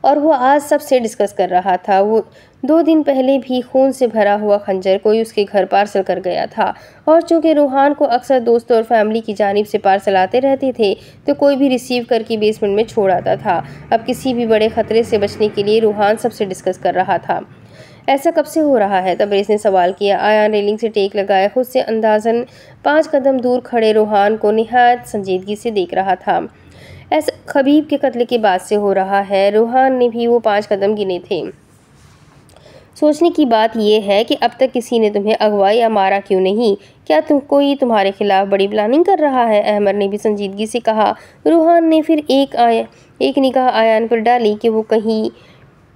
और वो आज सबसे डिस्कस कर रहा था वो दो दिन पहले भी खून से भरा हुआ खंजर कोई उसके घर पार्सल कर गया था और चूंकि रूहान को अक्सर दोस्तों और फैमिली की जानब से पार्सल आते रहते थे तो कोई भी रिसीव करके बेसमेंट में छोड़ आता था अब किसी भी बड़े खतरे से बचने के लिए रूहान सबसे डिस्कस कर रहा था ऐसा कब से हो रहा है तबरेज ने सवाल किया आया रेलिंग से टेक लगाया खुद से अंदाजन पाँच कदम दूर खड़े रूहान को नहायत संजीदगी से देख रहा था ऐसा खबीब के कत्ल के बाद से हो रहा है रूहान ने भी वो पाँच कदम गिने थे सोचने की बात यह है कि अब तक किसी ने तुम्हें अगवा या मारा क्यों नहीं क्या तुम कोई तुम्हारे खिलाफ बड़ी प्लानिंग कर रहा है अहमर ने भी संजीदगी से कहा रूहान ने फिर एक आया एक निगाह आयान पर डाली कि वो कहीं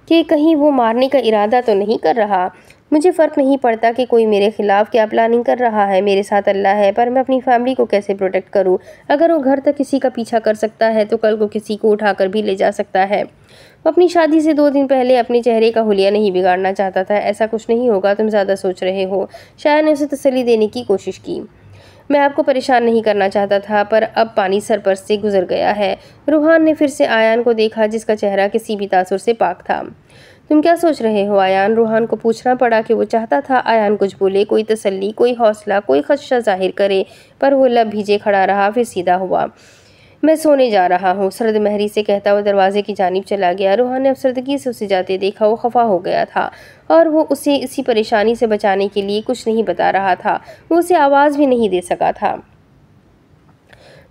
कि कहीं वो मारने का इरादा तो नहीं कर रहा मुझे फ़र्क नहीं पड़ता कि कोई मेरे ख़िलाफ़ क्या प्लानिंग कर रहा है मेरे साथ अल्लाह है पर मैं अपनी फैमिली को कैसे प्रोटेक्ट करूँ अगर वो घर तक किसी का पीछा कर सकता है तो कल को किसी को उठाकर भी ले जा सकता है वो अपनी शादी से दो दिन पहले अपने चेहरे का हुलिया नहीं बिगाड़ना चाहता था ऐसा कुछ नहीं होगा तुम ज़्यादा सोच रहे हो शायद ने उसे तसली देने की कोशिश की मैं आपको परेशान नहीं करना चाहता था पर अब पानी सर पर से गुजर गया है रूहान ने फिर से आयान को देखा जिसका चेहरा किसी भी तासुर से पाक था तुम क्या सोच रहे हो आयान रूहान को पूछना पड़ा कि वो चाहता था आयान कुछ बोले कोई तसल्ली कोई हौसला कोई खदशा जाहिर करे पर वो लब भीजे खड़ा रहा फिर सीधा हुआ मैं सोने जा रहा हूँ सरद महरी से कहता हुआ दरवाजे की जानब चला गया रूहान ने अफसरदगी से उसे जाते देखा वो खफा हो गया था और वो उसे इसी परेशानी से बचाने के लिए कुछ नहीं बता रहा था वो उसे आवाज़ भी नहीं दे सका था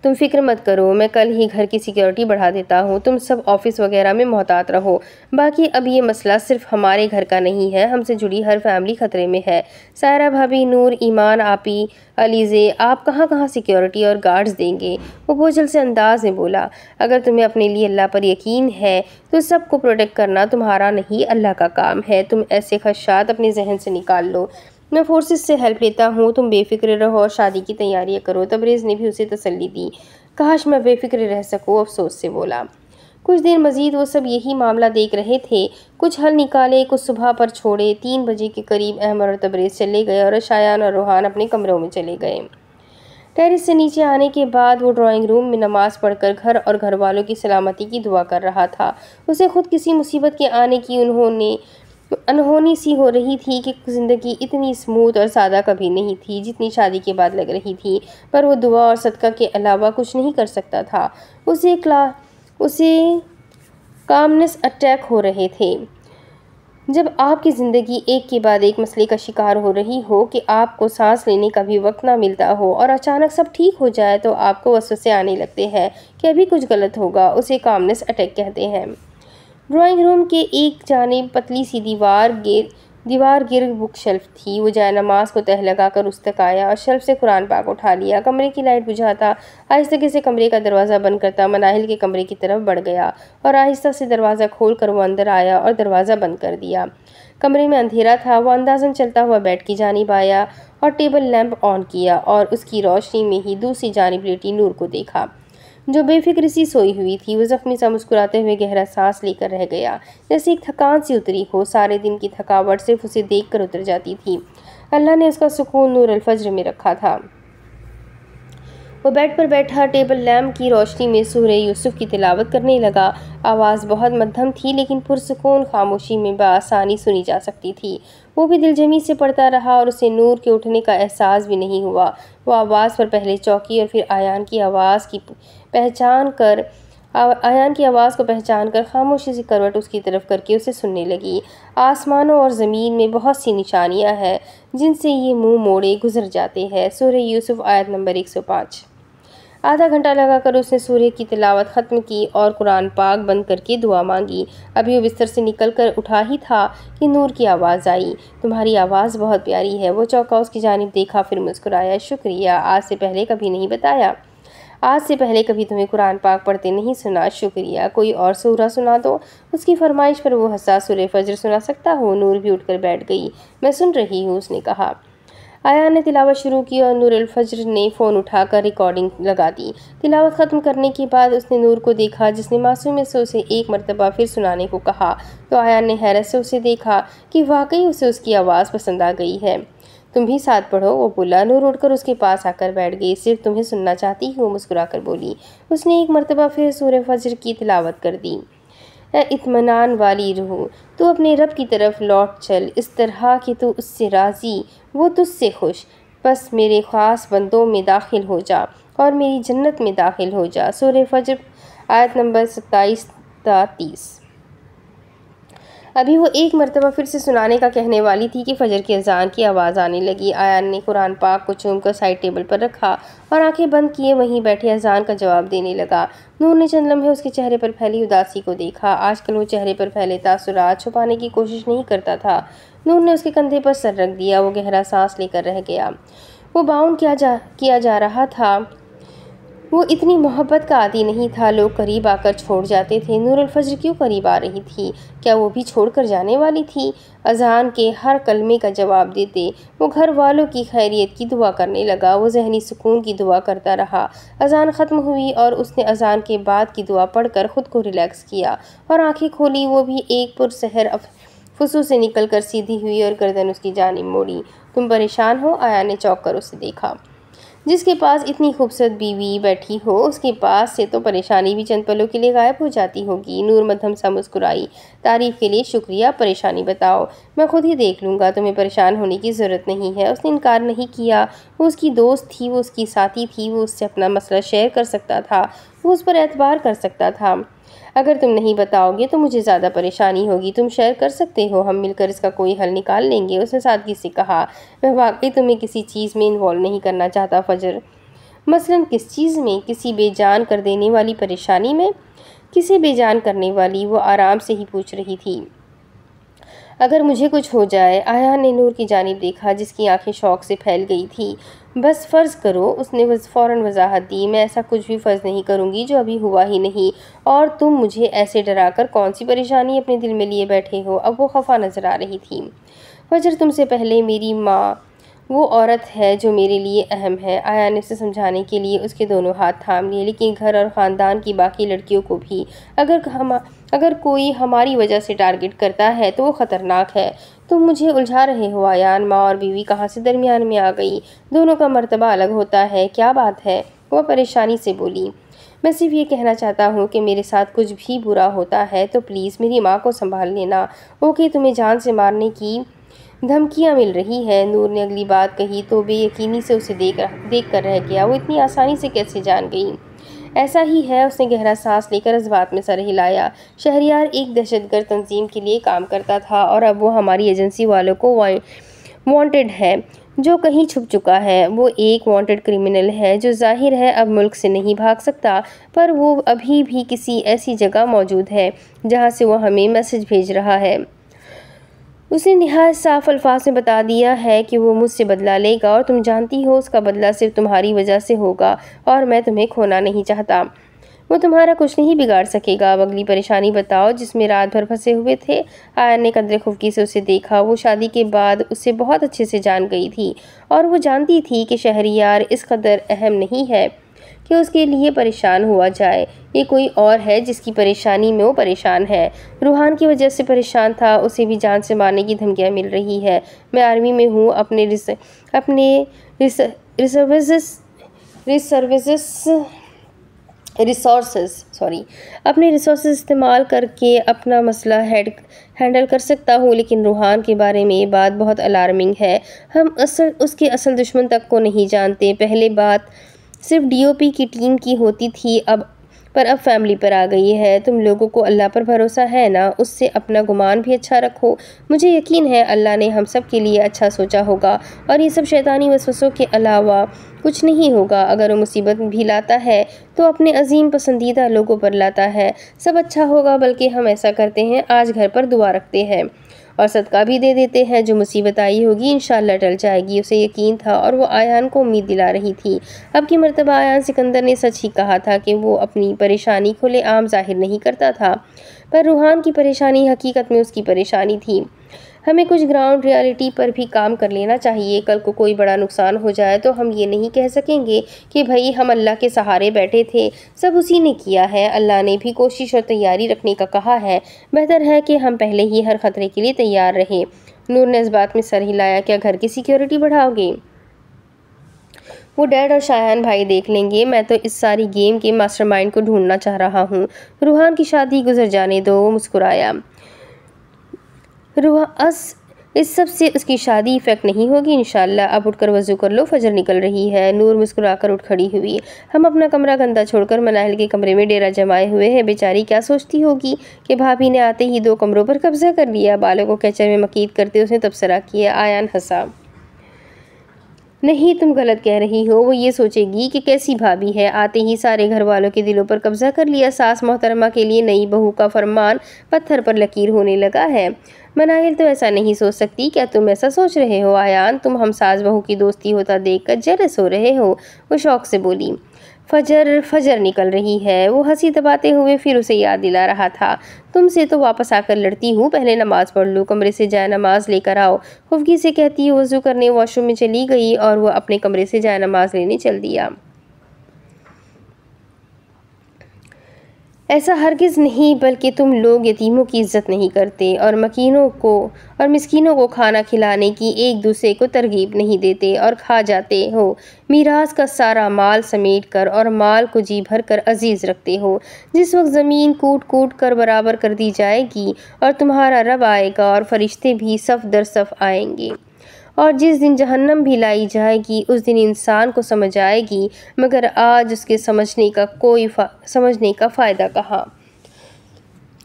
तुम फिक्र मत करो मैं कल ही घर की सिक्योरिटी बढ़ा देता हूँ तुम सब ऑफिस वगैरह में मोहतात रहो बाकी अब ये मसला सिर्फ हमारे घर का नहीं है हमसे जुड़ी हर फैमिली खतरे में है सायरा भाभी नूर ईमान आपी अलीज़े आप कहाँ कहाँ सिक्योरिटी और गार्ड्स देंगे वो बोझल से अंदाज में बोला अगर तुम्हें अपने लिए अल्लाह पर यकीन है तो सबको प्रोटेक्ट करना तुम्हारा नहीं अल्लाह का काम है तुम ऐसे खदशात अपने जहन से निकाल लो मैं फोर्सेस से हेल्प लेता हूँ तुम बेफिक्र रहो और शादी की तैयारियाँ करो तबरेज़ ने भी उसे तसल्ली दी काश मैं बेफिक्र रह सकूँ अफसोस से बोला कुछ देर मजीद वो सब यही मामला देख रहे थे कुछ हल निकाले कुछ सुबह पर छोड़े तीन बजे के करीब अहमद और तबरेज़ चले गए और शायान और रूहान अपने कमरों में चले गए टेरिस से नीचे आने के बाद वो ड्राइंग रूम में नमाज़ पढ़कर घर और घर वालों की सलामती की दुआ कर रहा था उसे खुद किसी मुसीबत के आने की उन्होंने अनहोनी सी हो रही थी कि ज़िंदगी इतनी स्मूथ और सादा कभी नहीं थी जितनी शादी के बाद लग रही थी पर वो दुआ और सदका के अलावा कुछ नहीं कर सकता था उसे क्ला उसे कामनेस अटैक हो रहे थे जब आपकी ज़िंदगी एक के बाद एक मसले का शिकार हो रही हो कि आपको सांस लेने का भी वक्त ना मिलता हो और अचानक सब ठीक हो जाए तो आपको वसवसे आने लगते हैं कि अभी कुछ गलत होगा उसे कामनेस अटैक कहते हैं ड्राइंग रूम के एक जाने पतली सी दीवार गिर दीवार गिर बुक शेल्फ थी वो जाय नमाज को तह लगाकर उस तक आया और शेल्फ से कुरान पाक उठा लिया कमरे की लाइट बुझाता आहिस्ता से कमरे का दरवाज़ा बंद करता मनाहिल के कमरे की तरफ बढ़ गया और आहिस्ता से दरवाज़ा खोल कर वो अंदर आया और दरवाज़ा बंद कर दिया कमरे में अंधेरा था वो अंदाजन चलता हुआ बेड की जानब आया और टेबल लैंप ऑन किया और उसकी रोशनी में ही दूसरी जानब लेटी नूर को देखा जो बेफिक्र सी सोई हुई थी वो जख्मी सा मुस्कुराते हुए गहरा सांस लेकर रह गया जैसे एक थकान सी उतरी हो सारे दिन की थकावट सिर्फ उसे देख कर उतर जाती थी अल्लाह ने उसका सुकून नूर अलफज्र में रखा था वो बेड पर बैठा टेबल लैम्प की रोशनी में सूर्य यूसुफ की तिलावत करने लगा आवाज़ बहुत मध्यम थी लेकिन पुरसकून खामोशी में बसानी सुनी जा सकती थी वो भी दिलजमी से पढ़ता रहा और उसे नूर के उठने का एहसास भी नहीं हुआ वो आवाज़ पर पहले चौकी और फिर आयान की आवाज़ की पहचान कर आयान की आवाज़ को पहचान कर खामोशी से करवट उसकी तरफ करके उसे सुनने लगी आसमानों और ज़मीन में बहुत सी निशानियां हैं जिनसे ये मुंह मोड़े गुजर जाते हैं सूर्य यूसुफ आयत नंबर 105 आधा घंटा लगाकर उसने सूर्य की तिलावत ख़त्म की और कुरान पाक बंद करके दुआ मांगी अभी वो बिस्तर से निकल कर उठा ही था कि नूर की आवाज़ आई तुम्हारी आवाज़ बहुत प्यारी है वो चौका उसकी जानब देखा फिर मुस्कुराया शुक्रिया आज से पहले कभी नहीं बताया आज से पहले कभी तुम्हें कुरान पाक पढ़ते नहीं सुना शुक्रिया कोई और सूरा सुना दो उसकी फरमाइश पर वो हंसा सुर फजर सुना सकता हो नूर भी उठकर बैठ गई मैं सुन रही हूँ उसने कहा आया ने तिलावत शुरू की और नूर अलफजर ने फ़ोन उठाकर रिकॉर्डिंग लगा दी तिलावत ख़त्म करने के बाद उसने नूर को देखा जिसने मासूम से उसे एक मरतबा फिर सुनाने को कहा तो आया ने हैरत से उसे देखा कि वाकई उसे उसकी आवाज़ पसंद आ गई है तुम भी साथ पढ़ो वो बोला नूर उड़कर उसके पास आकर बैठ गई सिर्फ तुम्हें सुनना चाहती हूँ मुस्कुराकर बोली उसने एक मरतबा फिर सूर्य फजर की तिलावत कर दी इतमान वाली रहो तू अपने रब की तरफ लौट चल इस तरह कि तू उससे राज़ी वो तुझसे खुश बस मेरे ख़ास बंदों में दाखिल हो जा और मेरी जन्नत में दाखिल हो जा सूर्य फजर आयत नंबर सत्ताईस तीस अभी वो एक मरतबा फिर से सुनाने का कहने वाली थी कि फ़जर की अजान की आवाज़ आने लगी आयान ने कुरान पाक को चूम कर साइड टेबल पर रखा और आंखें बंद किए वहीं बैठे अजान का जवाब देने लगा नूर ने चंद लम्हे उसके चेहरे पर फैली उदासी को देखा आजकल वो चेहरे पर फैले तासुरात छुपाने की कोशिश नहीं करता था नूर ने उसके कंधे पर सर रख दिया वो गहरा सांस लेकर रह गया वो बाउंड किया जा किया जा रहा था वो इतनी मोहब्बत का आदि नहीं था लोग करीब आकर छोड़ जाते थे नूर क्यों करीब आ रही थी क्या वो भी छोड़ कर जाने वाली थी अजान के हर कलमे का जवाब देते वो घर वालों की खैरियत की दुआ करने लगा वो जहनी सुकून की दुआ करता रहा अजान ख़त्म हुई और उसने अजान के बाद की दुआ पढ़कर ख़ुद को रिलैक्स किया और आँखें खोली वो भी एक पुरसहर अफ से निकल कर सीधी हुई और गर्दन उसकी जानब मोड़ी तुम परेशान हो आया ने चौंक कर उसे देखा जिसके पास इतनी खूबसूरत बीवी बैठी हो उसके पास से तो परेशानी भी चंद पलों के लिए गायब हो जाती होगी नूर मध्यम सा मुस्कुराई तारीफ़ के लिए शुक्रिया परेशानी बताओ मैं खुद ही देख लूँगा तुम्हें परेशान होने की ज़रूरत नहीं है उसने इनकार नहीं किया वो उसकी दोस्त थी वो उसकी साथी थी वो उससे अपना मसला शेयर कर सकता था वो उस पर एतबार कर सकता था अगर तुम नहीं बताओगे तो मुझे ज़्यादा परेशानी होगी तुम शेयर कर सकते हो हम मिलकर इसका कोई हल निकाल लेंगे उसने सादगी से कहा मैं वाकई तुम्हें किसी चीज़ में इन्वॉल्व नहीं करना चाहता फजर मसलन किस चीज़ में किसी बेजान कर देने वाली परेशानी में किसी बेजान करने वाली वो आराम से ही पूछ रही थी अगर मुझे कुछ हो जाए आया ने नूर की जानब देखा जिसकी आंखें शौक से फैल गई थी बस फ़र्ज़ करो उसने बस फ़ौर वजाहत दी मैं ऐसा कुछ भी फ़र्ज़ नहीं करूँगी जो अभी हुआ ही नहीं और तुम मुझे ऐसे डरा कर कौन सी परेशानी अपने दिल में लिए बैठे हो अब वो खफा नज़र आ रही थी वजर तुमसे पहले मेरी माँ वो औरत है जो मेरे लिए अहम है आया ने उसे समझाने के लिए उसके दोनों हाथ थाम लिए लेकिन घर और ख़ानदान की बाकी लड़कियों को भी अगर हम अगर कोई हमारी वजह से टारगेट करता है तो वो ख़तरनाक है तुम मुझे उलझा रहे हो आयान माँ और बीवी कहाँ से दरमियान में आ गई दोनों का मर्तबा अलग होता है क्या बात है वह परेशानी से बोली मैं सिर्फ ये कहना चाहता हूँ कि मेरे साथ कुछ भी बुरा होता है तो प्लीज़ मेरी माँ को संभाल लेना ओके तुम्हें जान से मारने की धमकियाँ मिल रही हैं नूर ने अगली बात कही तो बेयकीनी से उसे देख देख कर रह गया वो इतनी आसानी से कैसे जान गई ऐसा ही है उसने गहरा सांस लेकर इस बात में सर हिलाया शहरियार एक दहशतगर्द तंजीम के लिए काम करता था और अब वो हमारी एजेंसी वालों को वांटेड है जो कहीं छुप चुका है वो एक वांटेड क्रिमिनल है जो जाहिर है अब मुल्क से नहीं भाग सकता पर वो अभी भी किसी ऐसी जगह मौजूद है जहाँ से वो हमें मैसेज भेज रहा है उसने नहायत साफ अल्फाज में बता दिया है कि वो मुझसे बदला लेगा और तुम जानती हो उसका बदला सिर्फ तुम्हारी वजह से होगा और मैं तुम्हें खोना नहीं चाहता वो तुम्हारा कुछ नहीं बिगाड़ सकेगा अब अगली परेशानी बताओ जिसमें रात भर फंसे हुए थे आयन ने कदर खुफकी से उसे देखा वो शादी के बाद उसे बहुत अच्छे से जान गई थी और वो जानती थी कि शहरियार इस कदर अहम नहीं है कि उसके लिए परेशान हुआ जाए ये कोई और है जिसकी परेशानी में वो परेशान है रूहान की वजह से परेशान था उसे भी जान से मारने की धमकियाँ मिल रही है मैं आर्मी में हूँ अपने रिस, अपने रिसर्विस रिसर्विस सॉरी अपने रिसोर्स इस्तेमाल करके अपना मसला हेड हैंडल कर सकता हूँ लेकिन रूहान के बारे में ये बात बहुत अलार्मिंग है हम असल उसके असल दुश्मन तक को नहीं जानते पहले बात सिर्फ डीओपी की टीम की होती थी अब पर अब फैमिली पर आ गई है तुम लोगों को अल्लाह पर भरोसा है ना उससे अपना गुमान भी अच्छा रखो मुझे यकीन है अल्लाह ने हम सब के लिए अच्छा सोचा होगा और ये सब शैतानी वसूसों के अलावा कुछ नहीं होगा अगर वो मुसीबत भी लाता है तो अपने अजीम पसंदीदा लोगों पर लाता है सब अच्छा होगा बल्कि हम ऐसा करते हैं आज घर पर दुआ रखते हैं और सदका भी दे देते हैं जो मुसीबत आई होगी इन टल जाएगी उसे यकीन था और वो आयान को उम्मीद दिला रही थी अब की मरतबा आयान सिकंदर ने सच ही कहा था कि वो अपनी परेशानी खुले आम जाहिर नहीं करता था पर रूहान की परेशानी हकीकत में उसकी परेशानी थी हमें कुछ ग्राउंड रियलिटी पर भी काम कर लेना चाहिए कल को कोई बड़ा नुकसान हो जाए तो हम ये नहीं कह सकेंगे कि भाई हम अल्लाह के सहारे बैठे थे सब उसी ने किया है अल्लाह ने भी कोशिश और तैयारी रखने का कहा है बेहतर है कि हम पहले ही हर ख़तरे के लिए तैयार रहें नूर ने इस बात में सर हिलाया क्या घर की सिक्योरिटी बढ़ाओगे वो डैड और शायन भाई देख लेंगे मैं तो इस सारी गेम के मास्टरमाइंड को ढूंढना चाह रहा हूँ रूहान की शादी गुजर जाने दो मुस्कुराया रुआ अस इस सब से उसकी शादी इफ़ेक्ट नहीं होगी इन अब उठकर वजू कर लो फजर निकल रही है नूर मुस्कुराकर उठ खड़ी हुई हम अपना कमरा गंदा छोड़कर मनाहल के कमरे में डेरा जमाए हुए हैं बेचारी क्या सोचती होगी कि भाभी ने आते ही दो कमरों पर कब्जा कर लिया बालों को कैचर में मकीद करते उसने तबसरा किया आयान हसा नहीं तुम गलत कह रही हो वो ये सोचेगी कि कैसी भाभी है आते ही सारे घर वालों के दिलों पर कब्जा कर लिया सास मोहतरमा के लिए नई बहू का फरमान पत्थर पर लकीर होने लगा है मनाहिर तो ऐसा नहीं सोच सकती क्या तुम ऐसा सोच रहे हो आयान तुम हम सास बहू की दोस्ती होता देख कर जेलस हो रहे हो वो शौक से बोली फजर फजर निकल रही है वो हंसी दबाते हुए फिर उसे याद दिला रहा था तुमसे तो वापस आकर लड़ती हूँ पहले नमाज़ पढ़ लूँ कमरे से जाए नमाज लेकर आओ खुफगी से कहती है वज़ू करने वॉशरूम में चली गई और वह अपने कमरे से जाए नमाज लेने चल दिया ऐसा हरगिज़ नहीं बल्कि तुम लोग यतीमों की इज्जत नहीं करते और मकीनों को और मस्किनों को खाना खिलाने की एक दूसरे को तरगीब नहीं देते और खा जाते हो मीरास का सारा माल समेट कर और माल को जी भर कर अजीज़ रखते हो जिस वक्त ज़मीन कूट कूट कर बराबर कर दी जाएगी और तुम्हारा रब आएगा और फरिश्ते भी सफ़ दर सफ़ आएंगे और जिस दिन जहन्नम भी लाई जाएगी उस दिन इंसान को समझ आएगी मगर आज उसके समझने का कोई समझने का फ़ायदा कहाँ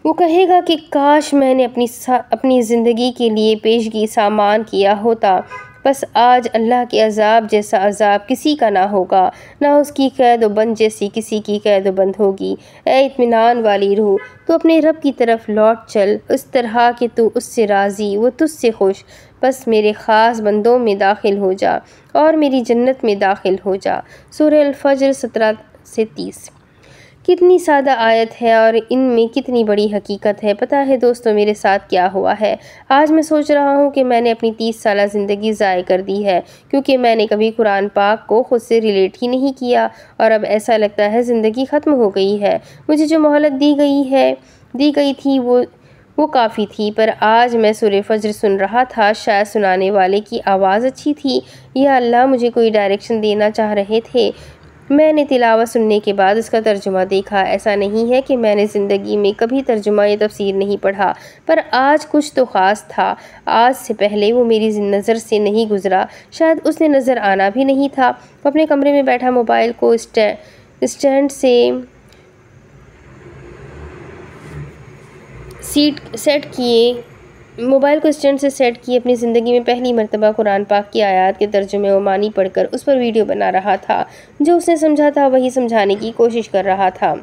वो कहेगा कि काश मैंने अपनी अपनी ज़िंदगी के लिए पेशगी सामान किया होता बस आज अल्लाह के अजाब जैसा अजाब किसी का ना होगा ना उसकी कैद बंद जैसी किसी की कैद बंद होगी ए इतमान वाली रूह तो अपने रब की तरफ लौट चल उस तरह कि तू उससे राज़ी वो तुझसे खुश बस मेरे ख़ास बंदों में दाखिल हो जा और मेरी जन्नत में दाखिल हो जा सूर्य फजर सत्रह से तीस कितनी सादा आयत है और इनमें कितनी बड़ी हकीकत है पता है दोस्तों मेरे साथ क्या हुआ है आज मैं सोच रहा हूँ कि मैंने अपनी तीस साल ज़िंदगी ज़ाय कर दी है क्योंकि मैंने कभी कुरान पाक को ख़ुद से रिलेट ही नहीं किया और अब ऐसा लगता है ज़िंदगी ख़त्म हो गई है मुझे जो मोहलत दी गई है दी गई थी वो वो काफ़ी थी पर आज मैं सुर फज्र सुन रहा था शायद सुनाने वाले की आवाज़ अच्छी थी या अल्लाह मुझे कोई डायरेक्शन देना चाह रहे थे मैंने तिलावत सुनने के बाद उसका तर्जुमा देखा ऐसा नहीं है कि मैंने ज़िंदगी में कभी तर्जुमा या तफसीर नहीं पढ़ा पर आज कुछ तो ख़ास था आज से पहले वो मेरी नज़र से नहीं गुज़रा शायद उसने नज़र आना भी नहीं था अपने कमरे में बैठा मोबाइल को स्टैंड से सीट सेट किए मोबाइल को स्टैंड से सेट किए अपनी ज़िंदगी में पहली मरतबा कुरान पाक की आयत के तर्जुमे ओमानी पढ़कर उस पर वीडियो बना रहा था जो उसने समझा था वही समझाने की कोशिश कर रहा था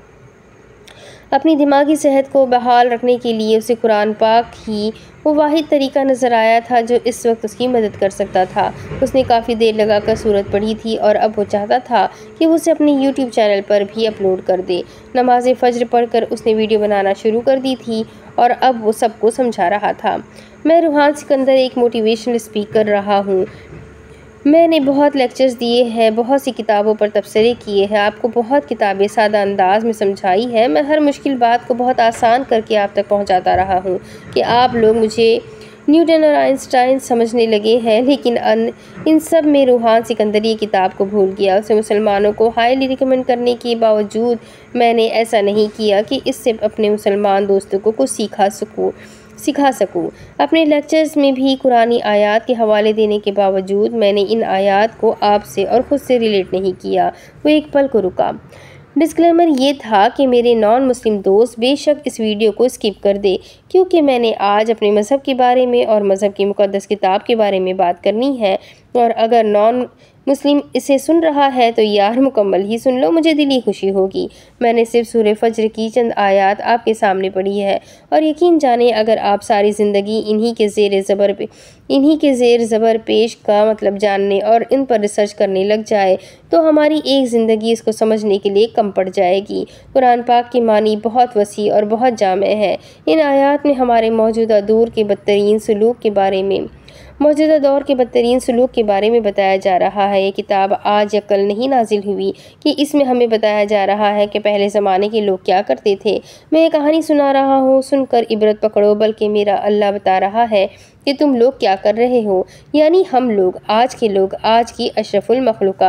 अपनी दिमागी सेहत को बहाल रखने के लिए उसे कुरान पाक ही वो वाहिद तरीका नज़र आया था जो इस वक्त उसकी मदद कर सकता था उसने काफ़ी देर लगाकर सूरत पढ़ी थी और अब वो चाहता था कि वो उसे अपने यूट्यूब चैनल पर भी अपलोड कर दे नमाज फ़ज्र पढ़कर उसने वीडियो बनाना शुरू कर दी थी और अब वो सबको समझा रहा था मैं रूहान सिकंदर एक मोटिवेशनल स्पीकर रहा हूँ मैंने बहुत लेक्चर्स दिए हैं बहुत सी किताबों पर तबसरे किए हैं आपको बहुत किताबें सादा अंदाज में समझाई हैं मैं हर मुश्किल बात को बहुत आसान करके आप तक पहुंचाता रहा हूं कि आप लोग मुझे न्यूटन और आइंस्टाइन समझने लगे हैं लेकिन अन इन सब में रूहान सिकंदरी किताब को भूल गया उसे मुसलमानों को हाईली रिकमेंड करने के बावजूद मैंने ऐसा नहीं किया कि इससे अपने मुसलमान दोस्तों को कुछ सीखा सकूँ सिखा सकूं अपने लेक्चर्स में भी कुरानी आयत के हवाले देने के बावजूद मैंने इन आयत को आपसे और ख़ुद से रिलेट नहीं किया वो एक पल को रुका डिस्क्लेमर ये था कि मेरे नॉन मुस्लिम दोस्त बेशक इस वीडियो को स्किप कर दे क्योंकि मैंने आज अपने मज़हब के बारे में और मज़हब की मुकदस किताब के बारे में बात करनी है और अगर नॉन मुस्लिम इसे सुन रहा है तो यार मुकम्मल ही सुन लो मुझे दिली खुशी होगी मैंने सिर्फ सूर्य फज्र की चंद आयात आपके सामने पढ़ी है और यकीन जाने अगर आप सारी ज़िंदगी इन्हीं के जेर ज़बर पे इन्हीं के जेर ज़बर पेश का मतलब जानने और इन पर रिसर्च करने लग जाए तो हमारी एक ज़िंदगी इसको समझने के लिए कम पड़ जाएगी कुरान पाक की मानी बहुत वसी और बहुत जाम है इन आयात में हमारे मौजूदा दूर के बदतरीन सलूक के बारे में मौजूदा दौर के बदतरीन सलूक के बारे में बताया जा रहा है ये किताब आज या कल नहीं नाजिल हुई कि इसमें हमें बताया जा रहा है कि पहले ज़माने के लोग क्या करते थे मैं ये कहानी सुना रहा हूँ सुनकर इबरत पकड़ो बल्कि मेरा अल्लाह बता रहा है कि तुम लोग क्या कर रहे हो यानी हम लोग आज के लोग आज की अशरफुलमखलूक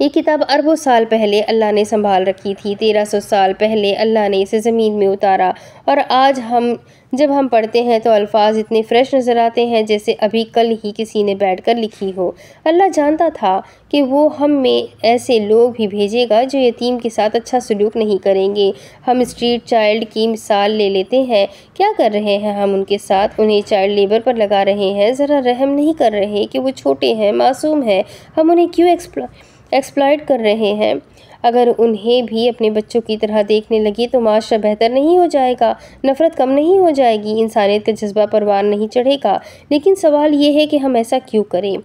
ये किताब अरबों साल पहले अल्लाह ने संभाल रखी थी तेरह सौ साल पहले अल्लाह ने इसे ज़मीन में उतारा और आज हम जब हम पढ़ते हैं तो अल्फाज इतने फ्रेश नज़र आते हैं जैसे अभी कल ही किसी ने बैठ कर लिखी हो अल्लाह जानता था कि वो हम में ऐसे लोग भी भेजेगा जो यतीम के साथ अच्छा सलूक नहीं करेंगे हम स्ट्रीट चाइल्ड की मिसाल ले लेते हैं क्या कर रहे हैं हम उनके साथ उन्हें चाइल्ड लेबर पर लगा रहे हैं ज़रा रहम नहीं कर रहे कि वो छोटे हैं मासूम हैं हम उन्हें क्यों एक्सप्ला एक्सप्लाइड कर रहे हैं अगर उन्हें भी अपने बच्चों की तरह देखने लगी तो माशरा बेहतर नहीं हो जाएगा नफ़रत कम नहीं हो जाएगी इंसानियत का जज्बा परवान नहीं चढ़ेगा लेकिन सवाल ये है कि हम ऐसा क्यों करें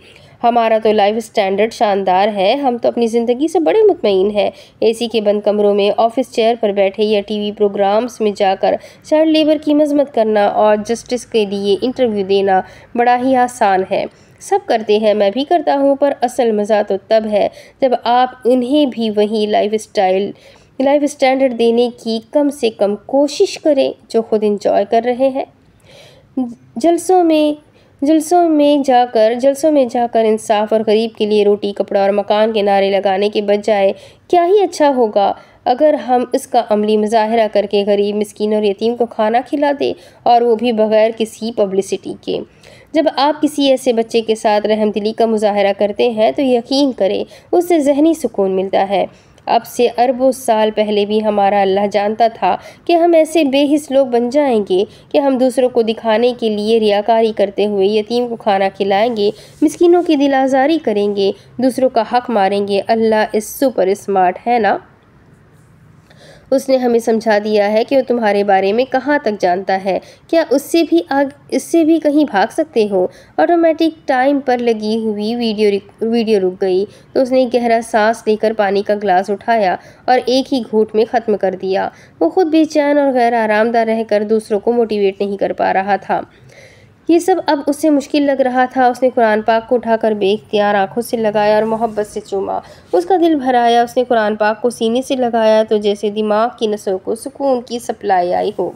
हमारा तो लाइफ स्टैंडर्ड शानदार है हम तो अपनी ज़िंदगी से बड़े मुतमिन हैं एसी के बंद कमरों में ऑफिस चेयर पर बैठे या टीवी प्रोग्राम्स में जाकर चाइल्ड लेबर की मजमत करना और जस्टिस के लिए इंटरव्यू देना बड़ा ही आसान है सब करते हैं मैं भी करता हूँ पर असल मज़ा तो तब है जब आप उन्हें भी वही लाइफ स्टाइल लाइफ स्टैंडर्ड देने की कम से कम कोशिश करें जो खुद इंजॉय कर रहे हैं जलसों में जलसों में जाकर जलसों में जाकर इंसाफ और गरीब के लिए रोटी कपड़ा और मकान के नारे लगाने के बजाय क्या ही अच्छा होगा अगर हम इसका अमली मुजाहरा करके गरीब मस्किन और यतीम को खाना खिला दें और वो भी बग़ैर किसी पब्लिसिटी के जब आप किसी ऐसे बच्चे के साथ रहमदिली का मुजाहरा करते हैं तो यकीन करें उससे जहनी सुकून मिलता है अब से अरबों साल पहले भी हमारा अल्लाह जानता था कि हम ऐसे बेहिस लोग बन जाएंगे कि हम दूसरों को दिखाने के लिए रियाकारी करते हुए यतीम को खाना खिलाएंगे मिसकिनों की दिलाजारी करेंगे दूसरों का हक मारेंगे अल्लाह इस सुपर स्मार्ट है ना उसने हमें समझा दिया है कि वो तुम्हारे बारे में कहाँ तक जानता है क्या उससे भी आग इससे भी कहीं भाग सकते हो ऑटोमेटिक टाइम पर लगी हुई वीडियो वीडियो रुक गई तो उसने गहरा सांस लेकर पानी का ग्लास उठाया और एक ही घूट में ख़त्म कर दिया वो खुद बेचैन और गैर आरामदार रहकर दूसरों को मोटिवेट नहीं कर पा रहा था ये सब अब उससे मुश्किल लग रहा था उसने कुरान पाक को उठाकर बेख्तियार आंखों से लगाया और मोहब्बत से चूमा उसका दिल भराया उसने कुरान पाक को सीने से लगाया तो जैसे दिमाग की नसों को सुकून की सप्लाई आई हो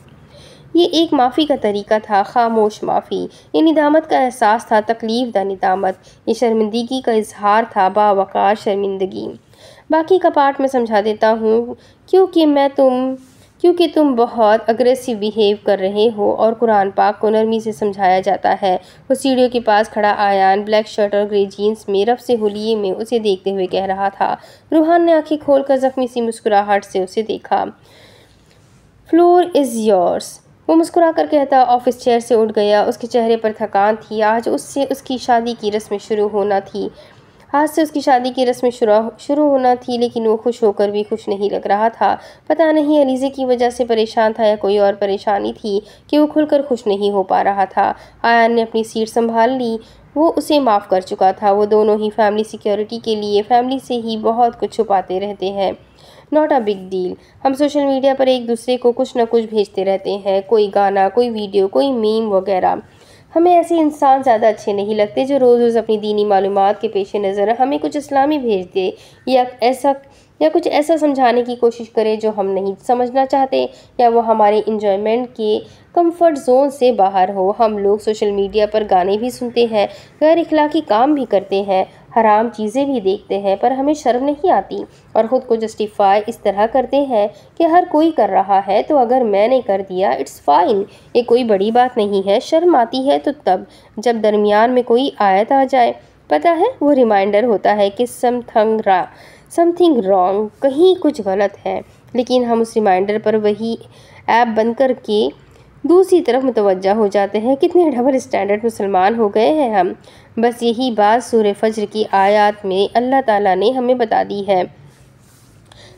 ये एक माफ़ी का तरीका था खामोश माफ़ी ये निदामत का एहसास था तकलीफ दा निदामत ये शर्मिंदगी का इजहार था बावकार शर्मिंदगी बाकी का पार्ट मैं समझा देता हूँ क्योंकि मैं तुम क्योंकि तुम बहुत अग्रेसिव बिहेव कर रहे हो और कुरान पाक को नरमी से समझाया जाता है वो सीढ़ियों के पास खड़ा आयान ब्लैक शर्ट और ग्रे जीन्स में रफ से होलिए में उसे देखते हुए कह रहा था रूहान ने आंखें खोलकर जख्मी सी मुस्कुराहट से उसे देखा फ्लोर इज़ योर्स वो मुस्कुरा कर कहता ऑफिस चेयर से उठ गया उसके चेहरे पर थकान थी आज उससे उसकी शादी की रस्में शुरू होना थी आज से उसकी शादी की रस्में शुरू होना थी लेकिन वो खुश होकर भी खुश नहीं लग रहा था पता नहीं अलीज़े की वजह से परेशान था या कोई और परेशानी थी कि वो खुलकर खुश नहीं हो पा रहा था आयान ने अपनी सीट संभाल ली वो उसे माफ़ कर चुका था वो दोनों ही फैमिली सिक्योरिटी के लिए फैमिली से ही बहुत कुछ छुपाते रहते हैं नॉट अ बिग डील हम सोशल मीडिया पर एक दूसरे को कुछ ना कुछ भेजते रहते हैं कोई गाना कोई वीडियो कोई मीम वगैरह हमें ऐसे इंसान ज़्यादा अच्छे नहीं लगते जो रोज़ रोज़ अपनी दीनी मालूम के पेश नज़र हमें कुछ इस्लामी भेज दे या ऐसा या कुछ ऐसा समझाने की कोशिश करे जो हम नहीं समझना चाहते या वो हमारे इंजॉयमेंट के कंफर्ट जोन से बाहर हो हम लोग सोशल मीडिया पर गाने भी सुनते हैं गैर इखलाकी काम भी करते हैं हराम चीज़ें भी देखते हैं पर हमें शर्म नहीं आती और ख़ुद को जस्टिफाई इस तरह करते हैं कि हर कोई कर रहा है तो अगर मैंने कर दिया इट्स फाइन ये कोई बड़ी बात नहीं है शर्म आती है तो तब जब दरमियान में कोई आयत आ जाए पता है वो रिमाइंडर होता है कि समथंग रा समथिंग रॉन्ग कहीं कुछ गलत है लेकिन हम उस रिमाइंडर पर वही ऐप बंद करके दूसरी तरफ मुतवजह हो जाते हैं कितने डबल स्टैंडर्ड मुसलमान हो गए हैं हम बस यही बात सूर्य फज्र की आयात में अल्लाह ताला ने हमें बता दी है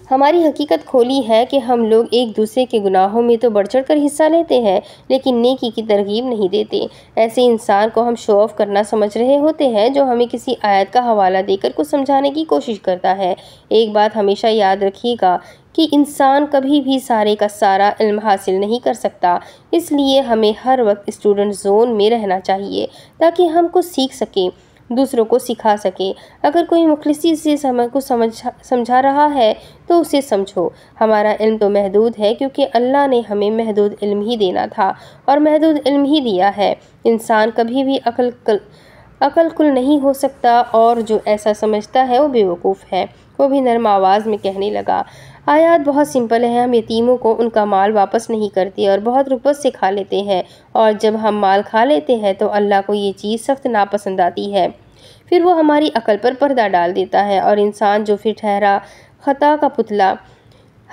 हमारी हकीकत खोली है कि हम लोग एक दूसरे के गुनाहों में तो बढ़ चढ़ कर हिस्सा लेते हैं लेकिन नेकी की तरगीब नहीं देते ऐसे इंसान को हम शो ऑफ करना समझ रहे होते हैं जो हमें किसी आयत का हवाला देकर कुछ समझाने की कोशिश करता है एक बात हमेशा याद रखिएगा कि इंसान कभी भी सारे का सारा इल्म हासिल नहीं कर सकता इसलिए हमें हर वक्त स्टूडेंट जोन में रहना चाहिए ताकि हम कुछ सीख सकें दूसरों को सिखा सके अगर कोई मुखलसी से समय को समझ समझा रहा है तो उसे समझो हमारा इल्म तो महदूद है क्योंकि अल्लाह ने हमें महदूद इल्म ही देना था और महदूद इल्म ही दिया है इंसान कभी भी अकल कल अकलकुल नहीं हो सकता और जो ऐसा समझता है वो बेवकूफ़ है वो भी नरम आवाज़ में कहने लगा आयात बहुत सिंपल है हम यतीमों को उनका माल वापस नहीं करते और बहुत रुपत से खा लेते हैं और जब हम माल खा लेते हैं तो अल्लाह को ये चीज़ सख्त नापसंद आती है फिर वो हमारी अकल पर पर्दा डाल देता है और इंसान जो फिर ठहरा ख़ता का पुतला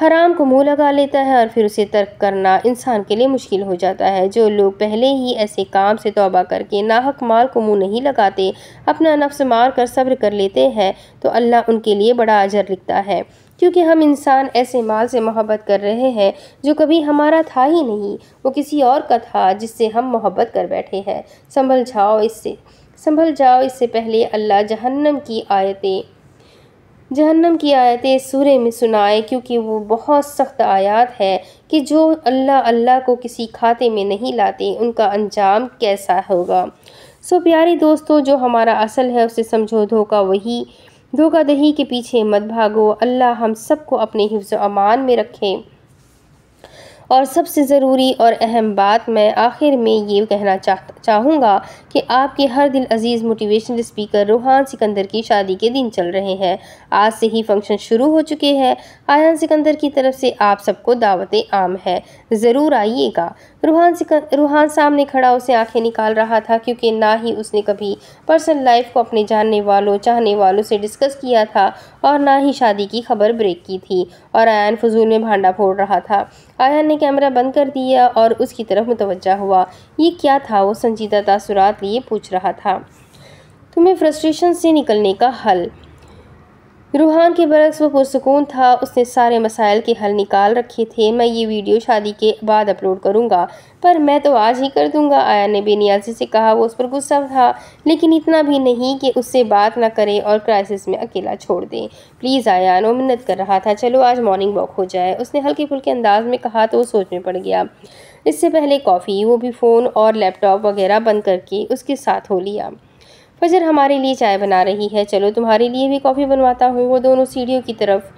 हराम को मुंह लगा लेता है और फिर उसे तर्क करना इंसान के लिए मुश्किल हो जाता है जो लोग पहले ही ऐसे काम से तोबा करके नाहक माल को मुंह नहीं लगाते अपना नफ्स मार कर सब्र कर लेते हैं तो अल्लाह उनके लिए बड़ा अजर लिखता है क्योंकि हम इंसान ऐसे माल से मोहब्बत कर रहे हैं जो कभी हमारा था ही नहीं वो किसी और का था जिससे हम मोहब्बत कर बैठे हैं संभल जाओ इससे संभल जाओ इससे पहले अल्लाह जहन्नम की आयतें जहन्नम की आयतें सूरे में सुनाए क्योंकि वो बहुत सख्त आयात है कि जो अल्लाह अल्लाह को किसी खाते में नहीं लाते उनका अंजाम कैसा होगा सो प्यारी दोस्तों जो हमारा असल है उसे समझो धोखा वही धोखा दही के पीछे मत भागो अल्लाह हम सबको अपने हिफ्ज़ अमान में रखे और सबसे ज़रूरी और अहम बात मैं आखिर में ये कहना चाह चाहूँगा कि आपके हर दिल अजीज़ मोटिवेशनल स्पीकर रूहान सिकंदर की शादी के दिन चल रहे हैं आज से ही फंक्शन शुरू हो चुके हैं आयान सिकंदर की तरफ से आप सबको दावतें आम है ज़रूर आइएगा रूहान सिकंदर रूहान सामने खड़ा उसे आंखें निकाल रहा था क्योंकि ना ही उसने कभी पर्सनल लाइफ को अपने जानने वालों चाहने वालों से डिस्कस किया था और ना ही शादी की खबर ब्रेक की थी और आयान फजूल में भांडा फोड़ रहा था आयान ने कैमरा बंद कर दिया और उसकी तरफ मुतवजा हुआ ये क्या था वो संजीदा तासुरात लिए पूछ रहा था तुम्हें फ्रस्ट्रेशन से निकलने का हल रूहान के बरस वो पुरसकून था उसने सारे मसाइल के हल निकाल रखे थे मैं ये वीडियो शादी के बाद अपलोड करूँगा पर मैं तो आज ही कर दूँगा आया ने बेनियाजी से कहा वो उस पर गुस्सा था लेकिन इतना भी नहीं कि उससे बात ना करें और क्राइसिस में अकेला छोड़ दें प्लीज़ आया वो मिन्नत कर रहा था चलो आज मॉर्निंग वॉक हो जाए उसने हल्के फुल्के अंदाज में कहा तो वो सोच में पड़ गया इससे पहले कॉफ़ी वो भी फ़ोन और लैपटॉप वगैरह बंद करके उसके साथ हो लिया फजर हमारे लिए चाय बना रही है चलो तुम्हारे लिए भी कॉफ़ी बनवाता हूँ वो दोनों सीढ़ियों की तरफ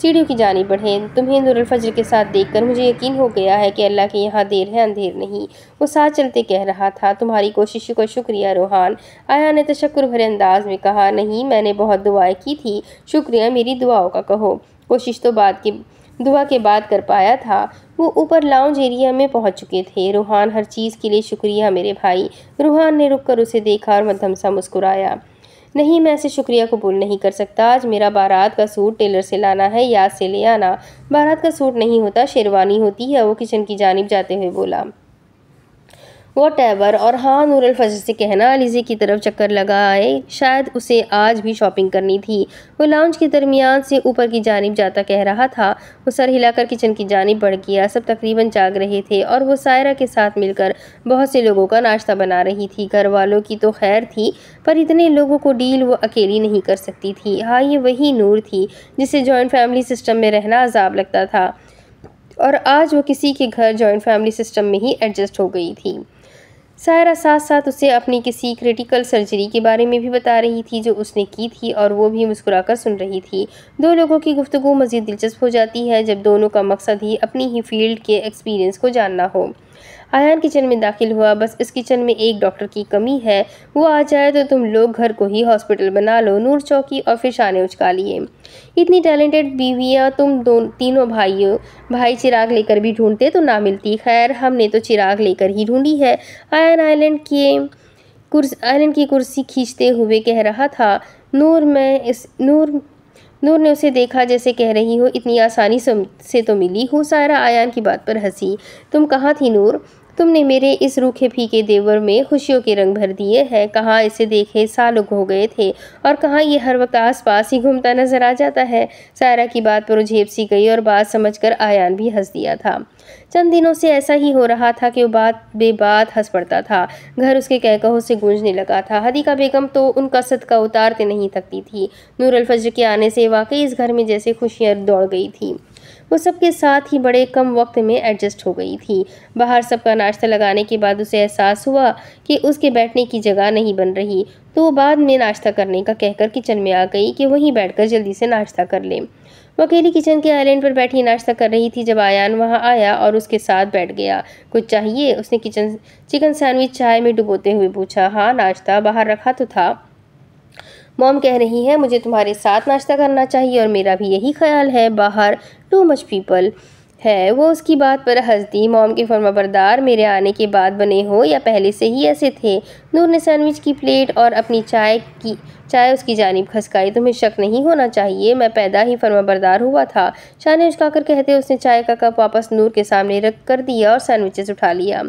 सीढ़ियों की जानी बढ़े तुम्हें नुरफजर के साथ देखकर मुझे यकीन हो गया है कि अल्लाह के यहाँ देर है अंधेर नहीं वो साथ चलते कह रहा था तुम्हारी कोशिशों का शुक्रिया रोहान आया ने तशक्र भरे अंदाज में कहा नहीं मैंने बहुत दुआएं की थी शुक्रिया मेरी दुआओं का कहो कोशिश तो बाद के दुआ के बाद कर पाया था वो ऊपर लाउंज एरिया में पहुंच चुके थे रूहान हर चीज़ के लिए शुक्रिया मेरे भाई रूहान ने रुककर उसे देखा और मध्यम सा मुस्कुराया नहीं मैं ऐसे शुक्रिया कबूल नहीं कर सकता आज मेरा बारात का सूट टेलर से लाना है याद से ले आना बारात का सूट नहीं होता शेरवानी होती है वो किचन की जानब जाते हुए बोला वॉट एवर और हाँ नूरल फजल से कहना अलीजे की तरफ चक्कर लगाए शायद उसे आज भी शॉपिंग करनी थी वो लाउंज के दरमियान से ऊपर की जानब जाता कह रहा था वो सर हिलाकर किचन की जानब बढ़ गया सब तकरीबन जाग रहे थे और वो सायरा के साथ मिलकर बहुत से लोगों का नाश्ता बना रही थी घर वालों की तो खैर थी पर इतने लोगों को डील वो अकेली नहीं कर सकती थी हाँ ये वही नूर थी जिसे जॉइंट फैमिली सिस्टम में रहना अजाब लगता था और आज वो किसी के घर जॉइंट फैमिली सिस्टम में ही एडजस्ट हो गई थी सायरा साथ साथ उसे अपनी किसी क्रिटिकल सर्जरी के बारे में भी बता रही थी जो उसने की थी और वो भी मुस्कुराकर सुन रही थी दो लोगों की गुफ्तु मज़ीद दिलचस्प हो जाती है जब दोनों का मकसद ही अपनी ही फील्ड के एक्सपीरियंस को जानना हो आयान किचन में दाखिल हुआ बस इस किचन में एक डॉक्टर की कमी है वो आ जाए तो तुम लोग घर को ही हॉस्पिटल बना लो नूर चौकी और फिर शाने लिए इतनी टैलेंटेड बीवियाँ तुम दो तीनों भाइयों भाई चिराग लेकर भी ढूंढते तो ना मिलती खैर हमने तो चिराग लेकर ही ढूंढी है आयन आइलैंड के कुर्स आयलैंड की कुर्सी खींचते हुए कह रहा था नूर मैं इस नूर नूर ने उसे देखा जैसे कह रही हो इतनी आसानी से तो मिली हूँ सारा आयान की बात पर हंसी तुम कहाँ थी नूर तुमने मेरे इस रूखे फीके देवर में खुशियों के रंग भर दिए हैं कहाँ इसे देखे सालों हो गए थे और कहाँ ये हर वक्त आस पास ही घूमता नजर आ जाता है सायरा की बात पर झेप सी गई और बात समझकर आयान भी हंस दिया था चंद दिनों से ऐसा ही हो रहा था कि वो बात बेबात हंस पड़ता था घर उसके कहकहों से गूंजने लगा था हदीका बेगम तो उनका सदका उतारते नहीं थकती थी नूरल फज्र के आने से वाकई इस घर में जैसे खुशियाँ दौड़ गई थी वो सबके साथ ही बड़े कम वक्त में एडजस्ट हो गई थी बाहर सबका नाश्ता लगाने के बाद उसे एहसास हुआ कि उसके बैठने की जगह नहीं बन रही तो वो बाद में नाश्ता करने का कहकर किचन में आ गई कि वहीं बैठकर जल्दी से नाश्ता कर ले वो अकेली किचन के आइलैंड पर बैठी नाश्ता कर रही थी जब आयान वहाँ आया और उसके साथ बैठ गया कुछ चाहिए उसने किचन चिकन सैंडविच चाय में डुबोते हुए पूछा हाँ नाश्ता बाहर रखा तो था मॉम कह रही है मुझे तुम्हारे साथ नाश्ता करना चाहिए और मेरा भी यही ख्याल है बाहर टू मच पीपल है वो उसकी बात पर हंसती मॉम के फर्माबरदार मेरे आने के बाद बने हो या पहले से ही ऐसे थे नूर ने सैंडविच की प्लेट और अपनी चाय की चाहे उसकी जानब खसकाई तुम्हें तो शक नहीं होना चाहिए मैं पैदा ही फर्माबरदार हुआ था शाह ने उचकाकर कहते उसने चाय का कप वापस नूर के सामने रख कर दिया और सैंडविचेस उठा लिया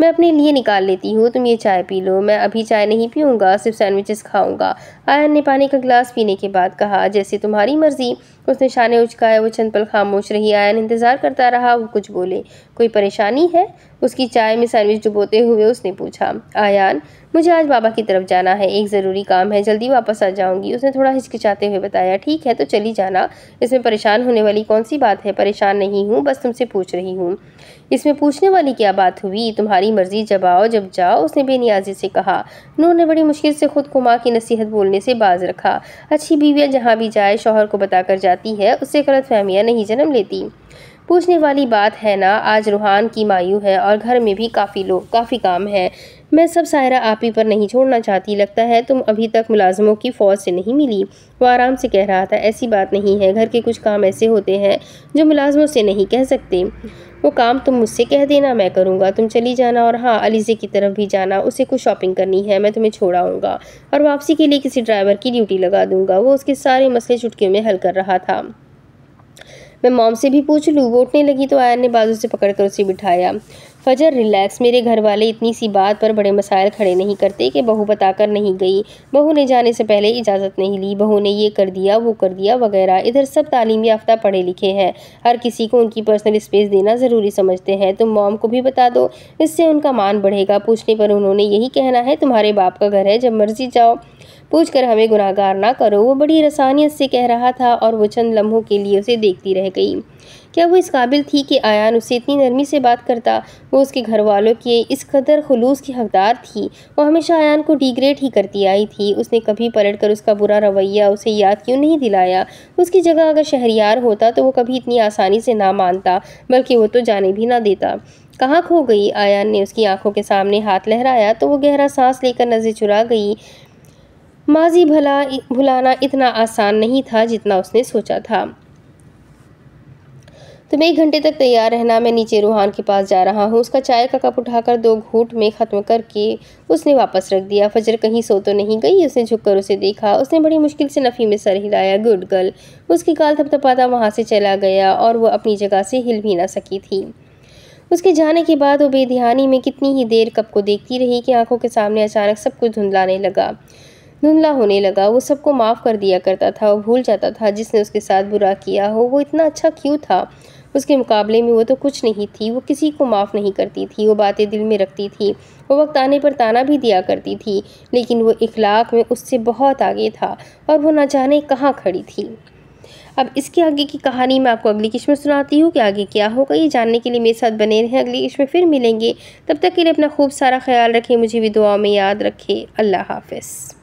मैं अपने लिए निकाल लेती हूँ तुम ये चाय पी लो मैं अभी चाय नहीं पीऊँगा सिर्फ सैंडविचेस खाऊँगा आयन ने पानी का गिलास पीने के बाद कहा जैसे तुम्हारी मर्जी उसने शाने ने उचकाया वो चंद पल खामोश रही आयन इंतज़ार करता रहा वो कुछ बोले कोई परेशानी है उसकी चाय में सैंडविच डुबोते हुए उसने पूछा आयान मुझे आज बाबा की तरफ जाना है एक ज़रूरी काम है जल्दी वापस आ जाऊँगी उसने थोड़ा हिचकिचाते हुए बताया ठीक है तो चली जाना इसमें परेशान होने वाली कौन सी बात है परेशान नहीं हूँ बस तुमसे पूछ रही हूँ इसमें पूछने वाली क्या बात हुई तुम्हारी मर्ज़ी जब आओ जब जाओ उसने बेनियाजी से कहा नूर ने बड़ी मुश्किल से खुद को माँ की नसीहत बोलने से बाज रखा अच्छी बीवियाँ जहाँ भी जाए शौहर को बताकर जाती है उससे गलत फहमियाँ नहीं जन्म लेती पूछने वाली बात है ना आज रूहान की मायू है और घर में भी काफ़ी लोग काफ़ी काम है मैं सब सायरा आप ही पर नहीं छोड़ना चाहती लगता है तुम अभी तक मुलाजमों की फ़ौज से नहीं मिली वो आराम से कह रहा था ऐसी बात नहीं है घर के कुछ काम ऐसे होते हैं जो मुलाजमों से नहीं कह सकते वो काम तुम मुझसे कह देना मैं करूँगा तुम चली जाना और हाँ अलीज़े की तरफ भी जाना उसे कुछ शॉपिंग करनी है मैं तुम्हें छोड़ाऊँगा और वापसी के लिए किसी ड्राइवर की ड्यूटी लगा दूँगा वो उसके सारे मसले चुटकियों में हल कर रहा था मैं मॉम से भी पूछ लूँ वो उठने लगी तो आयन ने बाजू से पकड़कर उसे बिठाया फ़जर रिलैक्स मेरे घर वाले इतनी सी बात पर बड़े मसाइल खड़े नहीं करते कि बहू बताकर नहीं गई बहू ने जाने से पहले इजाज़त नहीं ली बहू ने ये कर दिया वो कर दिया वगैरह इधर सब तालीम याफ्ता पढ़े लिखे हैं हर किसी को उनकी पर्सनल स्पेस देना ज़रूरी समझते हैं तुम मॉम को भी बता दो इससे उनका मान बढ़ेगा पूछने पर उन्होंने यही कहना है तुम्हारे बाप का घर है जब मर्जी जाओ पूछ कर हमें गुनाहगार ना करो वो बड़ी रसानियत से कह रहा था और वो चंद लम्हों के लिए उसे देखती रह गई क्या वो इस काबिल थी कि आयान उसे इतनी नरमी से बात करता वो उसके घर वालों के इस कदर खलूस की हकदार थी वो हमेशा आयान को डिग्रेड ही करती आई थी उसने कभी पलट कर उसका बुरा रवैया उसे याद क्यों नहीं दिलाया उसकी जगह अगर शहरियार होता तो वो कभी इतनी आसानी से ना मानता बल्कि वो तो जाने भी ना देता कहाँ खो गई आयान ने उसकी आंखों के सामने हाथ लहराया तो वो गहरा सांस लेकर नज़र चुरा गई माजी भला भुलाना इतना आसान नहीं था जितना उसने सोचा था तुम्हें तो एक घंटे तक तैयार रहना मैं नीचे रूहान के पास जा रहा हूँ उसका चाय का कप उठाकर दो घूट में ख़त्म करके उसने वापस रख दिया फजर कहीं सो तो नहीं गई उसने झुककर उसे देखा उसने बड़ी मुश्किल से नफ़ी में सर हिलाया गुड गर्ल उसकी गाल थपथपाता वहाँ से चला गया और वह अपनी जगह से हिल भी ना सकी थी उसके जाने के बाद वो बेध्यानी में कितनी ही देर कप को देखती रही कि आंखों के सामने अचानक सब कुछ धुंधलाने लगा धुंधला होने लगा वो सबको माफ़ कर दिया करता था वो भूल जाता था जिसने उसके साथ बुरा किया हो वो इतना अच्छा क्यों था उसके मुकाबले में वो तो कुछ नहीं थी वो किसी को माफ़ नहीं करती थी वो बातें दिल में रखती थी वो वक्त आने पर ताना भी दिया करती थी लेकिन वो इखलाक में उससे बहुत आगे था और वो ना जाने कहाँ खड़ी थी अब इसके आगे की कहानी मैं आपको अगली किश्त में सुनाती हूँ कि आगे क्या होगा ये जानने के लिए मेरे साथ बने रहें अगली किश्त में फिर मिलेंगे तब तक के लिए अपना खूब सारा ख्याल रखें मुझे भी दुआ में याद रखें अल्लाह हाफिज़